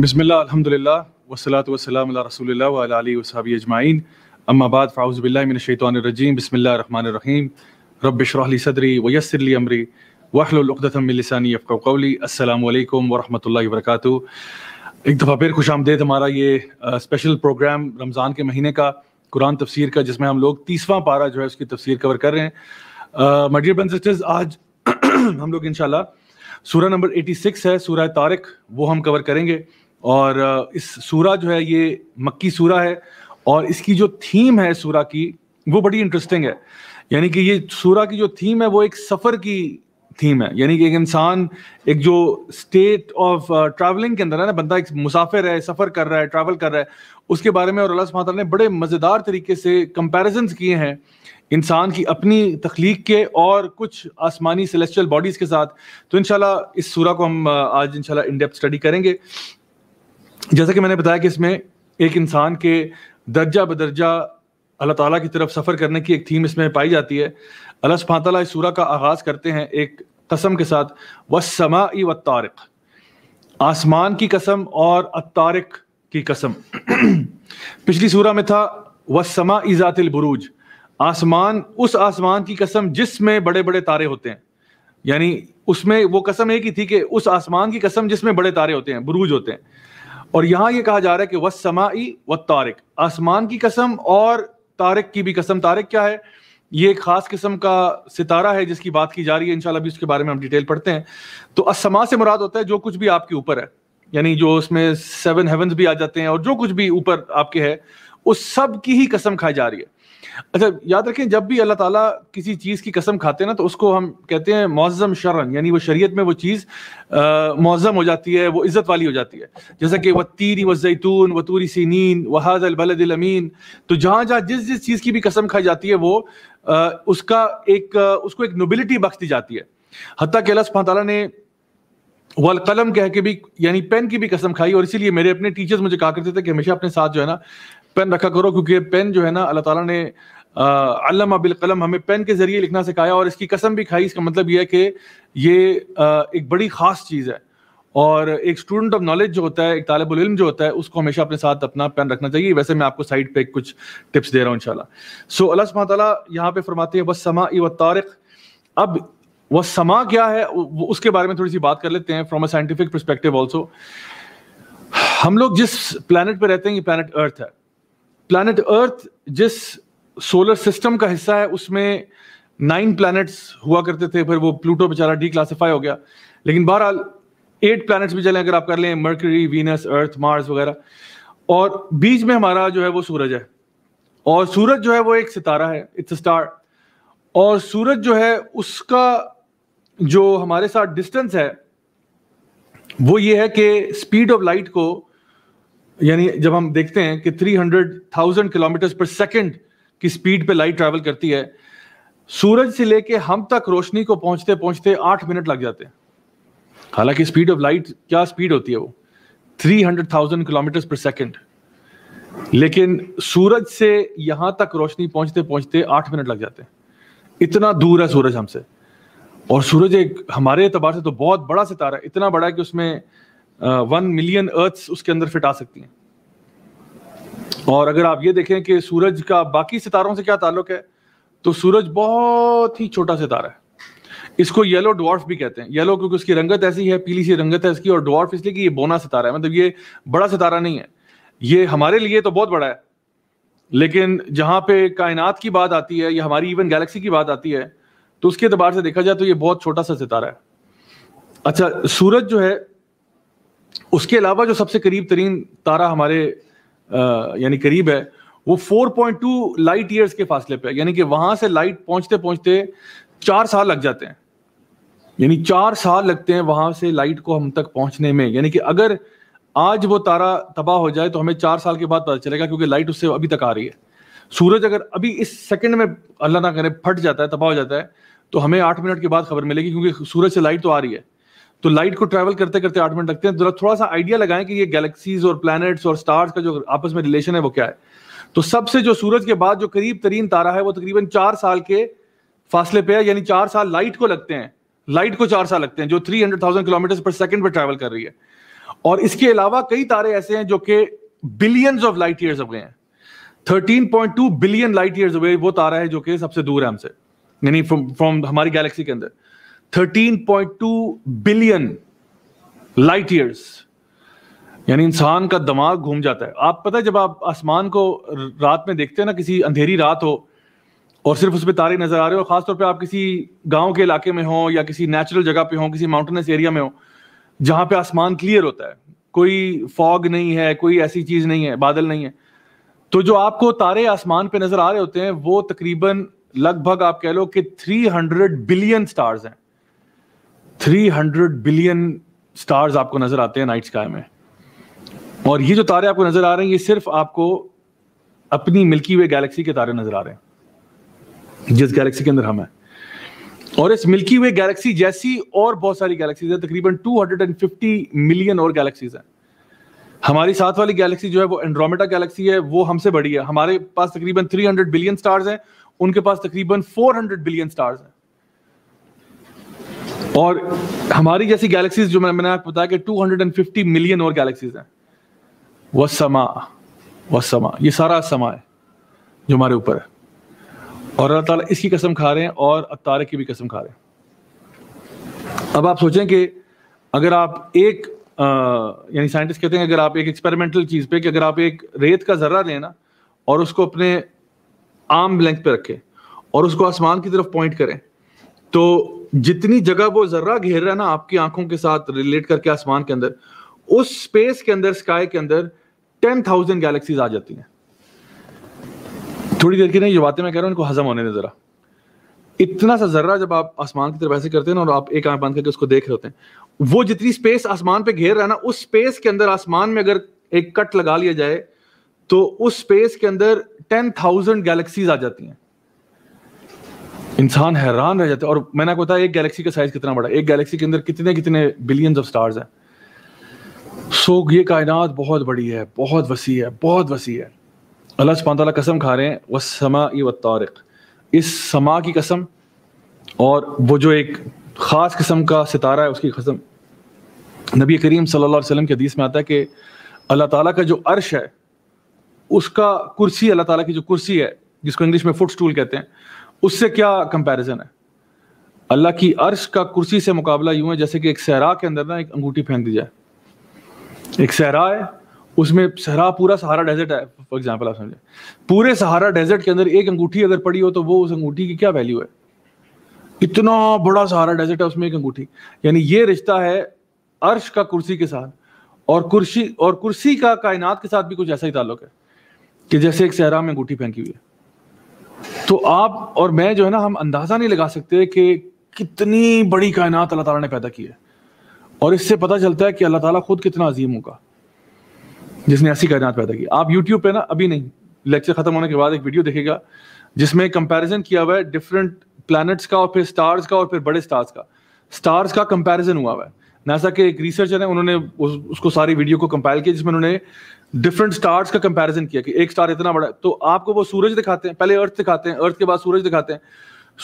बसमिल अलहमदिल्ला वसलात अला आलिहि व सहाबी अजमाइन अम्माबाद रब्बि बसमीम ली सदरी व यस्सिर ली अमरी व अहलुल मिन लिसानी क़ौली वाहलतमिलसानी व रहमतुल्लाहि व बरकातहू एक दफ़ा फिर खुश आमदेद हमारा ये स्पेशल प्रोग्राम रमज़ान के महीने का कुरान तफसीर का जिसमें हम लोग तीसवां पारा जो है उसकी तफसीर कवर कर रहे हैं मडियर बन सिस्टर्स आज हम लोग इंशाल्लाह सूरह नंबर 86 है सूरह तारिक वो हम कवर करेंगे और इस सूरा जो है ये मक्की सूरा है और इसकी जो थीम है सूरा की वो बड़ी इंटरेस्टिंग है यानी कि ये सूरा की जो थीम है वो एक सफ़र की थीम है यानी कि एक इंसान एक जो स्टेट ऑफ ट्रैवलिंग के अंदर है ना बंदा एक मुसाफिर है सफ़र कर रहा है ट्रैवल कर रहा है उसके बारे में और अल्लाह सुबह ने बड़े मज़ेदार तरीके से कंपेरिजन किए हैं इंसान की अपनी तख्लीक के और कुछ आसमानी सेलेस्टियल बॉडीज़ के साथ तो इन इस सूरा को हम आज इन इन डेप्थ स्टडी करेंगे जैसा कि मैंने बताया कि इसमें एक इंसान के दर्जा बदर्जा अल्लाह ताला की तरफ सफ़र करने की एक थीम इसमें पाई जाती है अल्लाह सुबहान ताली इस सूरा का आगाज़ करते हैं एक कसम के साथ वसमा व तारक आसमान की कसम और अतारक की कसम पिछली सूरा में था व समा इज़ातिल बुरूज आसमान उस आसमान की कसम जिसमें बड़े बड़े तारे होते हैं यानी उसमें वो कसम एक ही थी कि उस आसमान की कसम जिसमें बड़े तारे होते हैं बुरूज होते हैं और यहां ये कहा जा रहा है कि वह समाई व तारिक आसमान की कसम और तारिक की भी कसम तारिक क्या है ये एक खास किस्म का सितारा है जिसकी बात की जा रही है इंशाल्लाह अभी उसके बारे में हम डिटेल पढ़ते हैं तो असमा से मुराद होता है जो कुछ भी आपके ऊपर है यानी जो उसमें सेवन हेवंस भी आ जाते हैं और जो कुछ भी ऊपर आपके है उस सब की ही कसम खाई जा रही है अच्छा याद रखें जब भी अल्लाह ताला किसी चीज़ की कसम खाते हैं ना तो उसको हम कहते हैं मौज़म शरण यानी वो शरीयत में वो चीज़ मौज़म हो जाती है वो इज़्ज़त वाली हो जाती है जैसा कि वह तीरी व जैतून व तूरी सीनीन वहाज अलबलदलमीन तो जहाँ जहाँ जिस जिस चीज़ की भी कसम खाई जाती है वो आ, उसका एक उसको एक नोबिलिटी बख्श दी जाती है हती के अल्लाह ताला ने वल कलम कह के भी यानी पेन की भी कसम खाई और इसीलिए मेरे अपने टीचर्स मुझे कहा करते थे कि हमेशा अपने साथ जो है ना पेन रखा करो क्योंकि पेन जो है ना अल्लाह ताला ने अल्लाह बिल कलम हमें पेन के जरिए लिखना सिखाया और इसकी कसम भी खाई इसका मतलब यह है कि ये एक बड़ी खास चीज़ है और एक स्टूडेंट ऑफ नॉलेज जो होता है एक तालब इल्म जो होता है उसको हमेशा अपने साथ अपना पेन रखना चाहिए वैसे मैं आपको साइड पे कुछ टिप्स दे रहा हूँ इंशाल्लाह सो अल्लाह सुबह यहाँ पे फरमाते हैं वसमा व तारक अब वह समा क्या है उसके बारे में थोड़ी सी बात कर लेते हैं from a scientific perspective also हम लोग जिस प्लानट पर रहते हैं ये प्लानट अर्थ है प्लानट अर्थ जिस सोलर सिस्टम का हिस्सा है उसमें नाइन प्लैनेट्स हुआ करते थे फिर वो प्लूटो बेचारा डी क्लासीफाई हो गया लेकिन बहरहाल एट प्लैनेट्स भी चले अगर आप कर लें मर्करी वीनस अर्थ मार्स वगैरह और बीच में हमारा जो है वो सूरज है और सूरज जो है वो एक सितारा है इट्स स्टार और सूरज जो है उसका जो हमारे साथ डिस्टेंस है वो ये है कि स्पीड ऑफ लाइट को यानी जब हम देखते हैं कि 300,000 किलोमीटर पर सेकंड की स्पीड पे लाइट ट्रैवल करती है सूरज से लेके हम तक रोशनी को पहुंचते पहुंचते आठ मिनट लग जाते हैं हालांकि स्पीड ऑफ लाइट क्या स्पीड होती है वो 300,000 किलोमीटर पर सेकंड लेकिन सूरज से यहां तक रोशनी पहुंचते पहुंचते आठ मिनट लग जाते हैं इतना दूर है सूरज हमसे और सूरज एक हमारे एतबार से तो बहुत बड़ा सितारा है इतना बड़ा है कि उसमें वन मिलियन अर्थ्स उसके अंदर फिट आ सकती हैं और अगर आप ये देखें कि सूरज का बाकी सितारों से क्या ताल्लुक है तो सूरज बहुत ही छोटा सितारा है इसको येलो डॉर्फ भी कहते हैं येलो क्योंकि उसकी रंगत ऐसी है पीली सी रंगत है इसकी और डॉर्फ इसलिए कि ये बोना सितारा है मतलब ये बड़ा सितारा नहीं है ये हमारे लिए तो बहुत बड़ा है लेकिन जहां पे कायनात की बात आती है या हमारी इवन गैलेक्सी की बात आती है तो उसके अतबार से देखा जाए तो ये बहुत छोटा सा सितारा है अच्छा सूरज जो है उसके अलावा जो सबसे करीब तरीन तारा हमारे यानी करीब है वो 4.2 लाइट ईयर्स के फासले पे यानी कि वहां से लाइट पहुंचते पहुंचते चार साल लग जाते हैं यानी चार साल लगते हैं वहां से लाइट को हम तक पहुंचने में यानी कि अगर आज वो तारा तबाह हो जाए तो हमें चार साल के बाद पता चलेगा क्योंकि लाइट उससे अभी तक आ रही है सूरज अगर अभी इस सेकंड में अल्लाह ना करे फट जाता है तबाह हो जाता है तो हमें आठ मिनट के बाद खबर मिलेगी क्योंकि सूरज से लाइट तो आ रही है तो लाइट को ट्रैवल करते करते आठ मिनट लगते हैं जरा थोड़ा सा आइडिया लगाएं कि ये गैलेक्सीज और प्लैनेट्स और स्टार्स का जो आपस में रिलेशन है वो क्या है तो सबसे जो सूरज के बाद जो करीब तरीन तारा है वो तकरीबन चार साल के फासले पे है यानी चार साल लाइट को लगते हैं लाइट को चार साल लगते हैं जो three hundred thousand kilometre per second पर ट्रैवल कर रही है और इसके अलावा कई तारे ऐसे हैं जो कि billions of light years away हैं 13.2 बिलियन लाइट ईयर्स अवे वो तारा है जो कि सबसे दूर है हमसे यानी फ्रॉम हमारी गैलेक्सी के अंदर 13.2 बिलियन लाइट ईयर्स यानी इंसान का दिमाग घूम जाता है आप पता है जब आप आसमान को रात में देखते हैं ना किसी अंधेरी रात हो और सिर्फ उसमें तारे नजर आ रहे हो खासतौर पे आप किसी गांव के इलाके में हो या किसी नेचुरल जगह पे हो किसी माउंटेनस एरिया में हो जहां पे आसमान क्लियर होता है कोई फॉग नहीं है कोई ऐसी चीज नहीं है बादल नहीं है तो जो आपको तारे आसमान पे नजर आ रहे होते हैं वो तकरीबन लगभग आप कह लो कि 300 बिलियन स्टार्स हैं थ्री हंड्रेड बिलियन स्टार्स आपको नजर आते हैं नाइट स्काई में और ये जो तारे आपको नजर आ रहे हैं ये सिर्फ आपको अपनी मिल्की वे गैलेक्सी के तारे नजर आ रहे हैं जिस गैलेक्सी के अंदर हम हैं और इस मिल्की वे गैलेक्सी जैसी और बहुत सारी गैलेक्सीज है तकरीबन 250 मिलियन और गैलेक्सीज हैं हमारी साथ वाली गैलेक्सी जो है वो एंड्रोमेटा गैलेक्सी है वो हमसे बड़ी है हमारे पास तकरीबन 300 बिलियन स्टार्स हैं उनके पास तकरीबन 400 बिलियन स्टार्स हैं और हमारी जैसी गैलेक्सीज जो मैंने आपको बताया कि 250 मिलियन और गैलेक्सीज हैं वह समा वह समा ये सारा समा है जो हमारे ऊपर है और अल्लाह ताला इसकी कसम खा रहे हैं और अतारे की भी कसम खा रहे हैं अब आप सोचें कि अगर आप एक यानी साइंटिस्ट कहते हैं अगर आप एक एक्सपेरिमेंटल चीज़ पे कि अगर आप एक रेत का ज़र्रा लें ना और उसको अपने आर्म लेंथ पे रखें और उसको आसमान की तरफ पॉइंट करें तो जितनी जगह वो जर्रा घेर रहा है ना आपकी आंखों के साथ रिलेट करके आसमान के अंदर उस स्पेस के अंदर स्काई के अंदर टेन थाउजेंड गैलेक्सीज आ जाती हैं थोड़ी देर की नहीं ये बातें मैं कह रहा हूं इनको हजम होने दें जरा इतना सा जर्रा जब आप आसमान की तरफ ऐसे करते हैं ना और आप एक आंख बंद करके उसको देख रहे होते हैं वो जितनी स्पेस आसमान पे घेर रहा है ना उस स्पेस के अंदर आसमान में अगर एक कट लगा लिया जाए तो उस स्पेस के अंदर टेन थाउजेंड गैलेक्सीज आ जाती हैं इंसान हैरान रह जाते और मैंने आपको बताया एक गैलेक्सी का साइज कितना बड़ा एक गैलेक्सी के अंदर कितने कितने बिलियंस ऑफ स्टार्स हैं सो so, ये कायनात बहुत बड़ी है बहुत वसी है बहुत वसी है अल्लाह सुबह कसम खा रहे हैं वह समा व तारक इस समा की कसम और वो जो एक ख़ास किस्म का सितारा है उसकी कसम नबी करीम सल्लल्लाहु अलैहि वसल्लम के हदीस में आता है कि अल्लाह ताला का जो अर्श है उसका कुर्सी अल्लाह ताला की जो कुर्सी है जिसको इंग्लिश में फुट स्टूल कहते हैं उससे क्या कंपैरिजन है अल्लाह की अर्श का कुर्सी से मुकाबला यूं है जैसे कि एक सहरा के अंदर ना एक अंगूठी फेंक दी जाए एक सहरा है उसमें सहरा पूरा सहारा डेजर्ट है फॉर एग्जाम्पल आप समझे पूरे सहारा डेजर्ट के अंदर एक अंगूठी अगर पड़ी हो तो वो उस अंगूठी की क्या वैल्यू है इतना बड़ा सहारा डेजर्ट है उसमें एक अंगूठी यानी ये रिश्ता है अर्श का कुर्सी के साथ और कुर्सी और कुर्सी का कायनात के साथ भी कुछ ऐसा ही ताल्लुक है कि जैसे एक सहरा में अंगूठी फेंकी हुई है तो आप और मैं जो है ना हम अंदाज़ा नहीं लगा सकते कि कितनी बड़ी कायनात अल्लाह ताला ने पैदा की है और इससे पता चलता है कि अल्लाह ताला खुद कितना अजीम होगा जिसने ऐसी कायनात पैदा की आप यूट्यूब पे ना अभी नहीं लेक्चर ख़त्म होने के बाद एक वीडियो देखेगा जिसमें कंपेरिजन किया हुआ है डिफरेंट प्लानट्स का और फिर स्टार्स का और फिर बड़े स्टार्स का स्टार्स का कंपेरिजन हुआ हुआ है नासा के एक रिसर्चर है उन्होंने उस, उसको सारी वीडियो को कंपेयर किया जिसमें उन्होंने डिफरेंट स्टार्स का कंपैरिजन किया कि एक स्टार इतना बड़ा है तो आपको वो सूरज दिखाते हैं पहले अर्थ दिखाते हैं अर्थ के बाद सूरज दिखाते हैं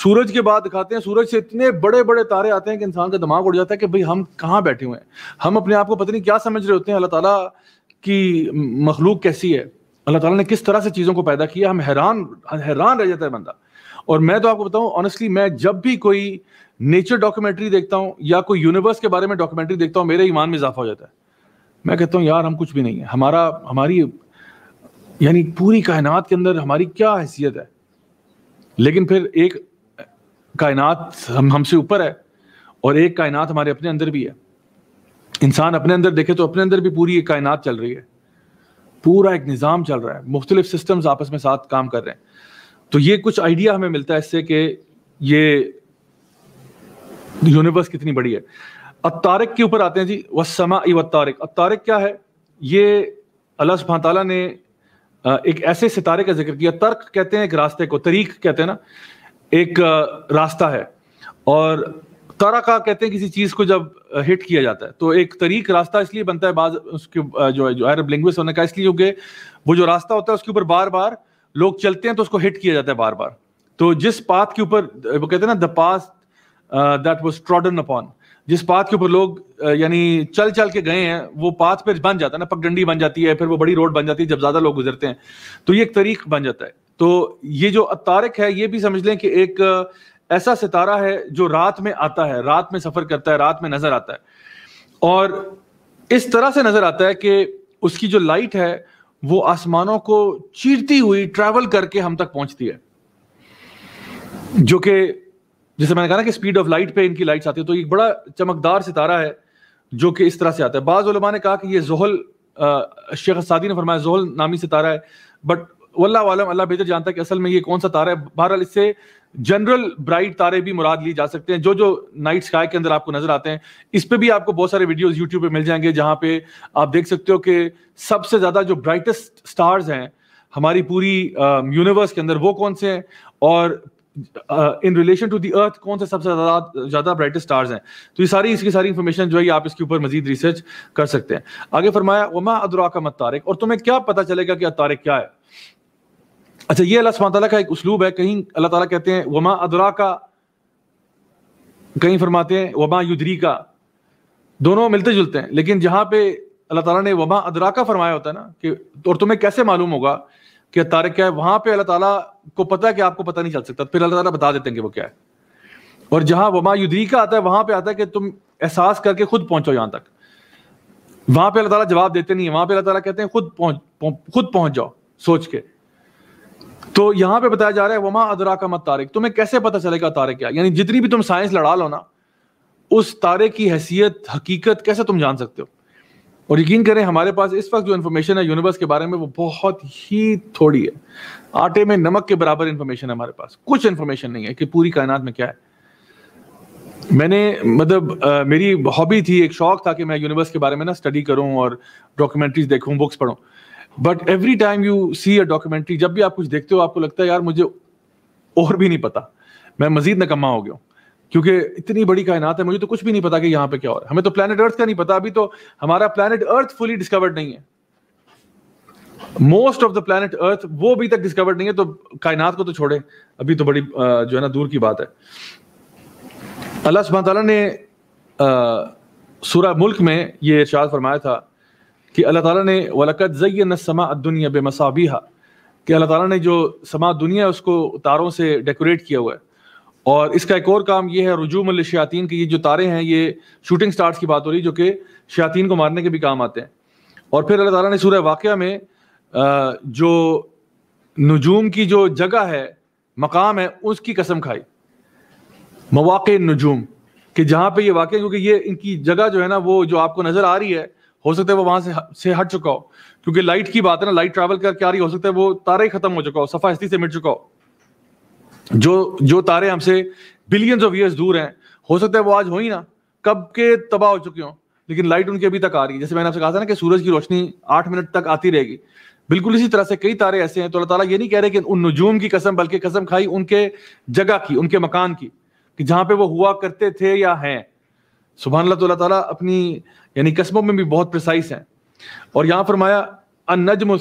सूरज के बाद दिखाते हैं सूरज से इतने बड़े बड़े तारे आते हैं कि इंसान का दिमाग उड़ जाता है कि भाई हम कहाँ बैठे हुए हैं हम अपने आप को पता नहीं क्या समझ रहे होते हैं अल्लाह ताला की मखलूक कैसी है अल्लाह ताला ने किस तरह से चीज़ों को पैदा किया हम हैरान हैरान रह जाता है बंदा और मैं तो आपको बताऊं ऑनेस्टली मैं जब भी कोई नेचर डॉक्यूमेंट्री देखता हूँ या कोई यूनिवर्स के बारे में डॉक्यूमेंट्री देखता हूँ मेरे ईमान में इजाफा हो जाता है मैं कहता हूँ यार हम कुछ भी नहीं है हमारा हमारी यानी पूरी कायनात के अंदर हमारी क्या हैसियत है लेकिन फिर एक कायनात हम हमसे ऊपर है और एक कायनात हमारे अपने अंदर भी है इंसान अपने अंदर देखे तो अपने अंदर भी पूरी एक कायनात चल रही है पूरा एक निज़ाम चल रहा है मुख्तलिफ सिस्टम्स आपस में साथ काम कर रहे हैं तो ये कुछ आइडिया हमें मिलता है इससे कि ये यूनिवर्स कितनी बड़ी है अतारक के ऊपर आते हैं जी वसमा ई वारक अतारक क्या है ये अल्लाह सुबह तला ने एक ऐसे सितारे का जिक्र किया तर्क कहते हैं एक रास्ते को तरीक कहते हैं ना एक रास्ता है और तरका कहते हैं किसी चीज़ को जब हिट किया जाता है तो एक तरीक रास्ता इसलिए बनता है बाद उसके जो है जो अरब लैंग्वेज होने का इसलिए क्योंकि वो जो रास्ता होता है उसके ऊपर बार बार लोग चलते हैं तो उसको हिट किया जाता है बार बार तो जिस पाथ के ऊपर वो कहते हैं ना the path that was trodden upon जिस पाथ के ऊपर लोग यानी चल चल के गए हैं वो पाथ पर बन जाता है ना पगडंडी बन जाती है फिर वो बड़ी रोड बन जाती है जब ज्यादा लोग गुजरते हैं तो ये एक तरीक बन जाता है तो ये जो तारक है ये भी समझ लें कि एक ऐसा सितारा है जो रात में आता है रात में सफर करता है रात में नजर आता है और इस तरह से नजर आता है कि उसकी जो लाइट है वो आसमानों को चीरती हुई ट्रैवल करके हम तक पहुंचती है जो कि जैसे मैंने कहा ना कि स्पीड ऑफ लाइट पे इनकी लाइट्स आती है तो एक बड़ा चमकदार सितारा है जो कि इस तरह से आता है बाज़ ने कहा कि ये जोहल शेख सादी ने फरमाया जोहल नामी सितारा है बट वल्ला वालम अल्लाह बेहतर जानता है कि असल में ये कौन सा तारा है बहरहाल इससे जनरल ब्राइट तारे भी मुराद लिए जा सकते हैं जो जो नाइट स्काई के अंदर आपको नजर आते हैं इस पर भी आपको बहुत सारे वीडियोज यूट्यूब पर मिल जाएंगे जहाँ पे आप देख सकते हो कि सबसे ज़्यादा जो ब्राइटेस्ट स्टार्स हैं हमारी पूरी यूनिवर्स के अंदर वो कौन से हैं और इन रिलेशन टू दी अर्थ कौन से सबसे ज्यादा ज्यादा ब्राइटेस्ट स्टार्स हैं तो ये सारी इसकी सारी इन्फॉर्मेशन जो है आप इसके ऊपर मजीद रिसर्च कर सकते हैं आगे फरमाया वमा अदरा का मत तारिक और तुम्हें क्या पता चलेगा कि तारिक क्या है अच्छा ये अल्लाह सुबह का एक उसलूब है कहीं अल्लाह ताला कहते हैं वमा अदरा का कहीं फरमाते हैं वमा युदरी का दोनों मिलते जुलते हैं लेकिन जहां पे अल्लाह ताला ने वमा अदरा का फरमाया होता है ना कि और तुम्हें कैसे मालूम होगा कि तारक क्या है वहां पे अल्लाह ताला को पता है कि आपको पता नहीं चल सकता फिर अल्लाह ताला बता देते हैं कि वो क्या है और जहां वमा युद्री का आता है वहां पे आता है कि तुम एहसास करके खुद पहुंचो यहां तक वहां पे अल्लाह ताला जवाब देते नहीं है वहां पे अल्लाह ताला कहते हैं खुद पहुंच खुद पहुंच जाओ सोच के तो यहां पे बताया जा रहा है वमा अदरा का मत तारिक तुम्हें कैसे पता चलेगा तारे क्या यानी जितनी भी तुम साइंस लड़ा लो ना उस तारे की हैसियत हकीकत कैसे तुम जान सकते हो और यकीन करें हमारे पास इस वक्त जो इन्फॉर्मेशन है यूनिवर्स के बारे में वो बहुत ही थोड़ी है आटे में नमक के बराबर इन्फॉर्मेशन है हमारे पास कुछ इन्फॉर्मेशन नहीं है कि पूरी कायनात में क्या है मैंने मतलब आ, मेरी हॉबी थी एक शौक था कि मैं यूनिवर्स के बारे में ना स्टडी करूं और डॉक्यूमेंट्रीज देखूं बुक्स पढूं but every time you see a documentary जब भी आप कुछ देखते हो आपको लगता है यार मुझे और भी नहीं पता मैं मजीद नकम्मा हो गया हूँ क्योंकि इतनी बड़ी कायनात है मुझे तो कुछ भी नहीं पता कि यहाँ पे क्या हो रहा है हमें तो प्लानट अर्थ का नहीं पता अभी तो हमारा प्लानट अर्थ फुली डिस्कवर्ड नहीं है most of the planet Earth वो अभी तक डिस्कवर्ड नहीं है तो कायनात को तो छोड़े अभी तो बड़ी जो है ना दूर की बात है अल्लाह सुबह तला ने सूरा मुल्क में ये इर्शाद फरमाया था कि अल्लाह ताला ने वलकत जयन समा दुनिया बेमसाबी कि अल्लाह ताला ने जो समा दुनिया है उसको तारों से डेकोरेट किया हुआ है और इसका एक और काम ये है रजूम शयातीन के ये जो तारे हैं ये शूटिंग स्टार्स की बात हो रही जो कि शयातीन को मारने के भी काम आते हैं और फिर अल्लाह ताला ने सूर्य वाक़ में जो नजूम की जो जगह है मकाम है उसकी कसम खाई मवाक़ नजूम कि जहाँ पे ये वाक़ क्योंकि ये इनकी जगह जो है ना वो जो आपको नज़र आ रही है हो सकता है वो वहाँ से से हट चुका हो क्योंकि लाइट की बात है ना लाइट ट्रैवल करके आ रही हो सकता है वो तारे ही ख़त्म हो चुका हो सफ़ा हस्ती से मिट चुका हो जो जो तारे हमसे बिलियंस ऑफ ईयर्स दूर हैं हो सकता है वो आज हो ही ना कब के तबाह हो चुके हों लेकिन लाइट उनकी अभी तक आ रही है जैसे मैंने आपसे कहा था ना कि सूरज की रोशनी आठ मिनट तक आती रहेगी बिल्कुल इसी तरह से कई तारे ऐसे हैं तो अल्लाह ताला ये नहीं कह रहे कि उन नजूम की कसम बल्कि कसम खाई उनके जगह की उनके मकान की कि जहां पे वो हुआ करते थे या हैं सुबह तो अल्लाह तो ताला अपनी यानी कस्बों में भी बहुत प्रिसाइस हैं और यहाँ फरमाया अनजम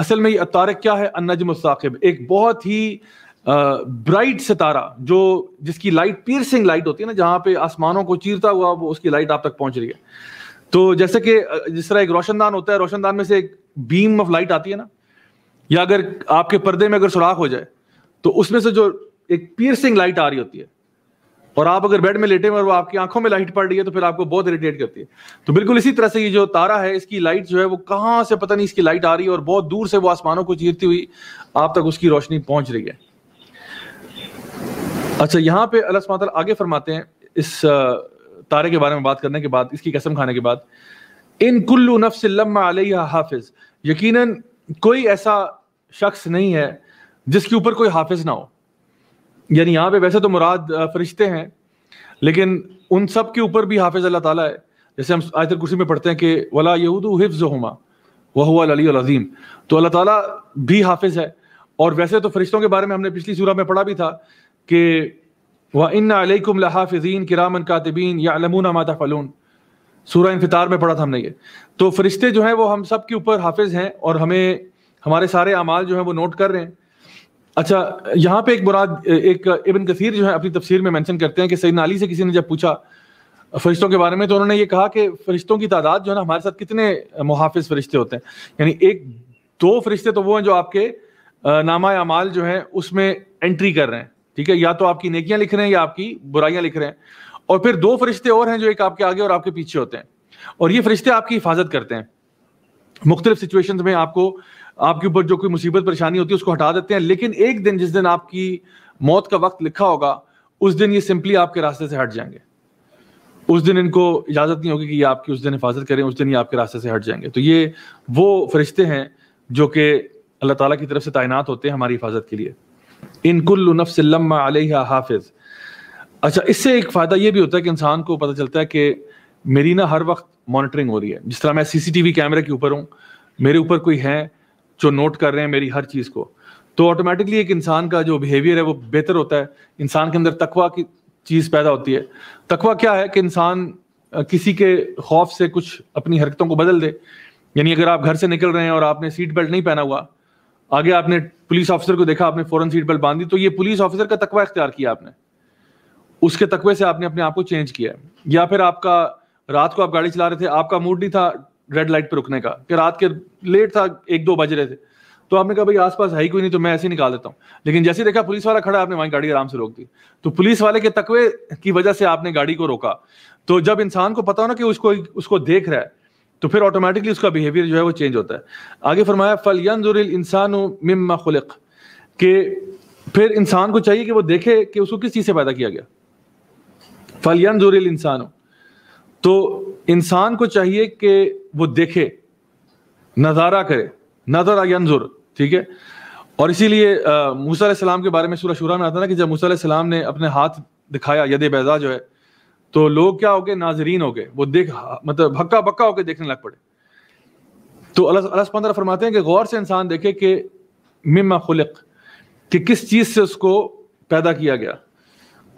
असल में ये अतारक क्या है अनजम एक बहुत ही ब्राइट सितारा जो जिसकी लाइट पीरसिंग लाइट होती है ना जहाँ पे आसमानों को चीरता हुआ वो उसकी लाइट आप तक पहुंच रही है तो जैसे कि जिस तरह एक रोशनदान होता है रोशनदान में से एक बीम ऑफ लाइट आती है ना या अगर आपके पर्दे में अगर सुराख हो जाए तो उसमें से जो एक पीरसिंग लाइट आ रही होती है और आप अगर बेड में लेटे हुए और वो आपकी आंखों में लाइट पड़ रही है तो फिर आपको बहुत इरिटेट करती है तो बिल्कुल इसी तरह से ये जो तारा है इसकी लाइट जो है वो कहाँ से पता नहीं इसकी लाइट आ रही है और बहुत दूर से वो आसमानों को चीरती हुई आप तक उसकी रोशनी पहुंच रही है अच्छा यहाँ पे अल्लाह सुबहान आगे फरमाते हैं इस तारे के बारे में बात करने के बाद इसकी कसम खाने के बाद इन कुल्लू नफ्स हाफिज यकीनन कोई ऐसा शख्स नहीं है जिसके ऊपर कोई हाफिज ना हो यानी यहाँ पे वैसे तो मुराद फरिश्ते हैं लेकिन उन सब के ऊपर भी हाफिज अल्लाह ताला है जैसे हम आयतर कुर्सी में पढ़ते हैं कि वला यहूद हिफ्ज हुमा वह अलीम तो अल्लाह ताला भी हाफिज है और वैसे तो फरिश्तों के बारे में हमने पिछली सूरह में पढ़ा भी था कि व इन अलैकुम लहाफिजीन किरामन कातबीन या अलमूना माता फलून सूर्य इनफितार में पढ़ा था हमने ये तो फरिश्ते जो हैं वो हम सब के ऊपर हाफिज हैं और हमें हमारे सारे अमाल जो हैं वो नोट कर रहे हैं अच्छा यहाँ पे एक मुराद एक इबन कसीर जो है अपनी तफसीर में मेंशन करते हैं कि सैदना अली से किसी ने जब पूछा फरिश्तों के बारे में तो उन्होंने ये कहा कि फरिश्तों की तादाद जो है ना हमारे साथ कितने मुहाफ़ फरिश्ते होते हैं यानी एक दो फरिश्ते तो वो हैं जो आपके नामा अमाल जो हैं उसमें एंट्री कर रहे हैं ठीक है या तो आपकी नेकियां लिख रहे हैं या आपकी बुराइयां लिख रहे हैं और फिर दो फरिश्ते और हैं जो एक आपके आगे और आपके पीछे होते हैं और ये फरिश्ते आपकी हिफाजत करते हैं मुख्तलिफ सिचुएशन में आपको आपके ऊपर जो कोई मुसीबत परेशानी होती है उसको हटा देते हैं लेकिन एक दिन जिस दिन आपकी मौत का वक्त लिखा होगा उस दिन ये सिंपली आपके रास्ते से हट जाएंगे उस दिन इनको इजाज़त नहीं होगी कि ये आपकी उस दिन हिफाजत करें उस दिन ये आपके रास्ते से हट जाएंगे तो ये वो फरिश्ते हैं जो कि अल्लाह ताला की तरफ से तैनात होते हैं हमारी हिफाजत के लिए इनकुल लम्मा आलिया हाफिज अच्छा इससे एक फ़ायदा ये भी होता है कि इंसान को पता चलता है कि मेरी ना हर वक्त मॉनिटरिंग हो रही है जिस तरह मैं सीसीटीवी कैमरे के ऊपर हूँ मेरे ऊपर कोई है जो नोट कर रहे हैं मेरी हर चीज़ को तो ऑटोमेटिकली एक इंसान का जो बिहेवियर है वो बेहतर होता है इंसान के अंदर तकवा की चीज़ पैदा होती है तकवा क्या है कि इंसान किसी के खौफ से कुछ अपनी हरकतों को बदल दे यानी अगर आप घर से निकल रहे हैं और आपने सीट बेल्ट नहीं पहना हुआ आगे आपने पुलिस ऑफिसर को देखा आपने फौरन सीट बेल्ट बांधी तो ये पुलिस ऑफिसर का तकवा इख्तियार किया आपने उसके तकवे से आपने अपने आप को चेंज किया या फिर आपका रात को आप गाड़ी चला रहे थे आपका मूड नहीं था रेड लाइट पर रुकने का कि रात के लेट था एक दो बज रहे थे तो आपने कहा भाई आसपास है ही कोई नहीं तो मैं ऐसे ही निकाल देता हूँ लेकिन जैसे देखा पुलिस वाला खड़ा आपने वहीं गाड़ी आराम से रोक दी तो पुलिस वाले के तकवे की वजह से आपने गाड़ी को रोका तो जब इंसान को पता हो ना कि उसको उसको देख रहा है तो फिर ऑटोमेटिकली उसका बिहेवियर जो है वो चेंज होता है आगे फरमाया फल इंसान खुलक के फिर इंसान को चाहिए कि वो देखे कि उसको किस चीज़ से पैदा किया गया फल यंजुरिल इंसान तो इंसान को चाहिए कि वो देखे नज़ारा करे नजर यंजुर ठीक है और इसीलिए मूसा के बारे में सुरह शुरा में आता ना कि जब मूसा सलाम ने अपने हाथ दिखाया यद बैजा जो है तो लोग क्या हो गए नाजरीन हो गए वो देख मतलब हक्का बक्का होकर देखने लग पड़े तो अल्लाह फरमाते हैं कि गौर से इंसान देखे कि मिमा खुलक कि किस चीज़ से उसको पैदा किया गया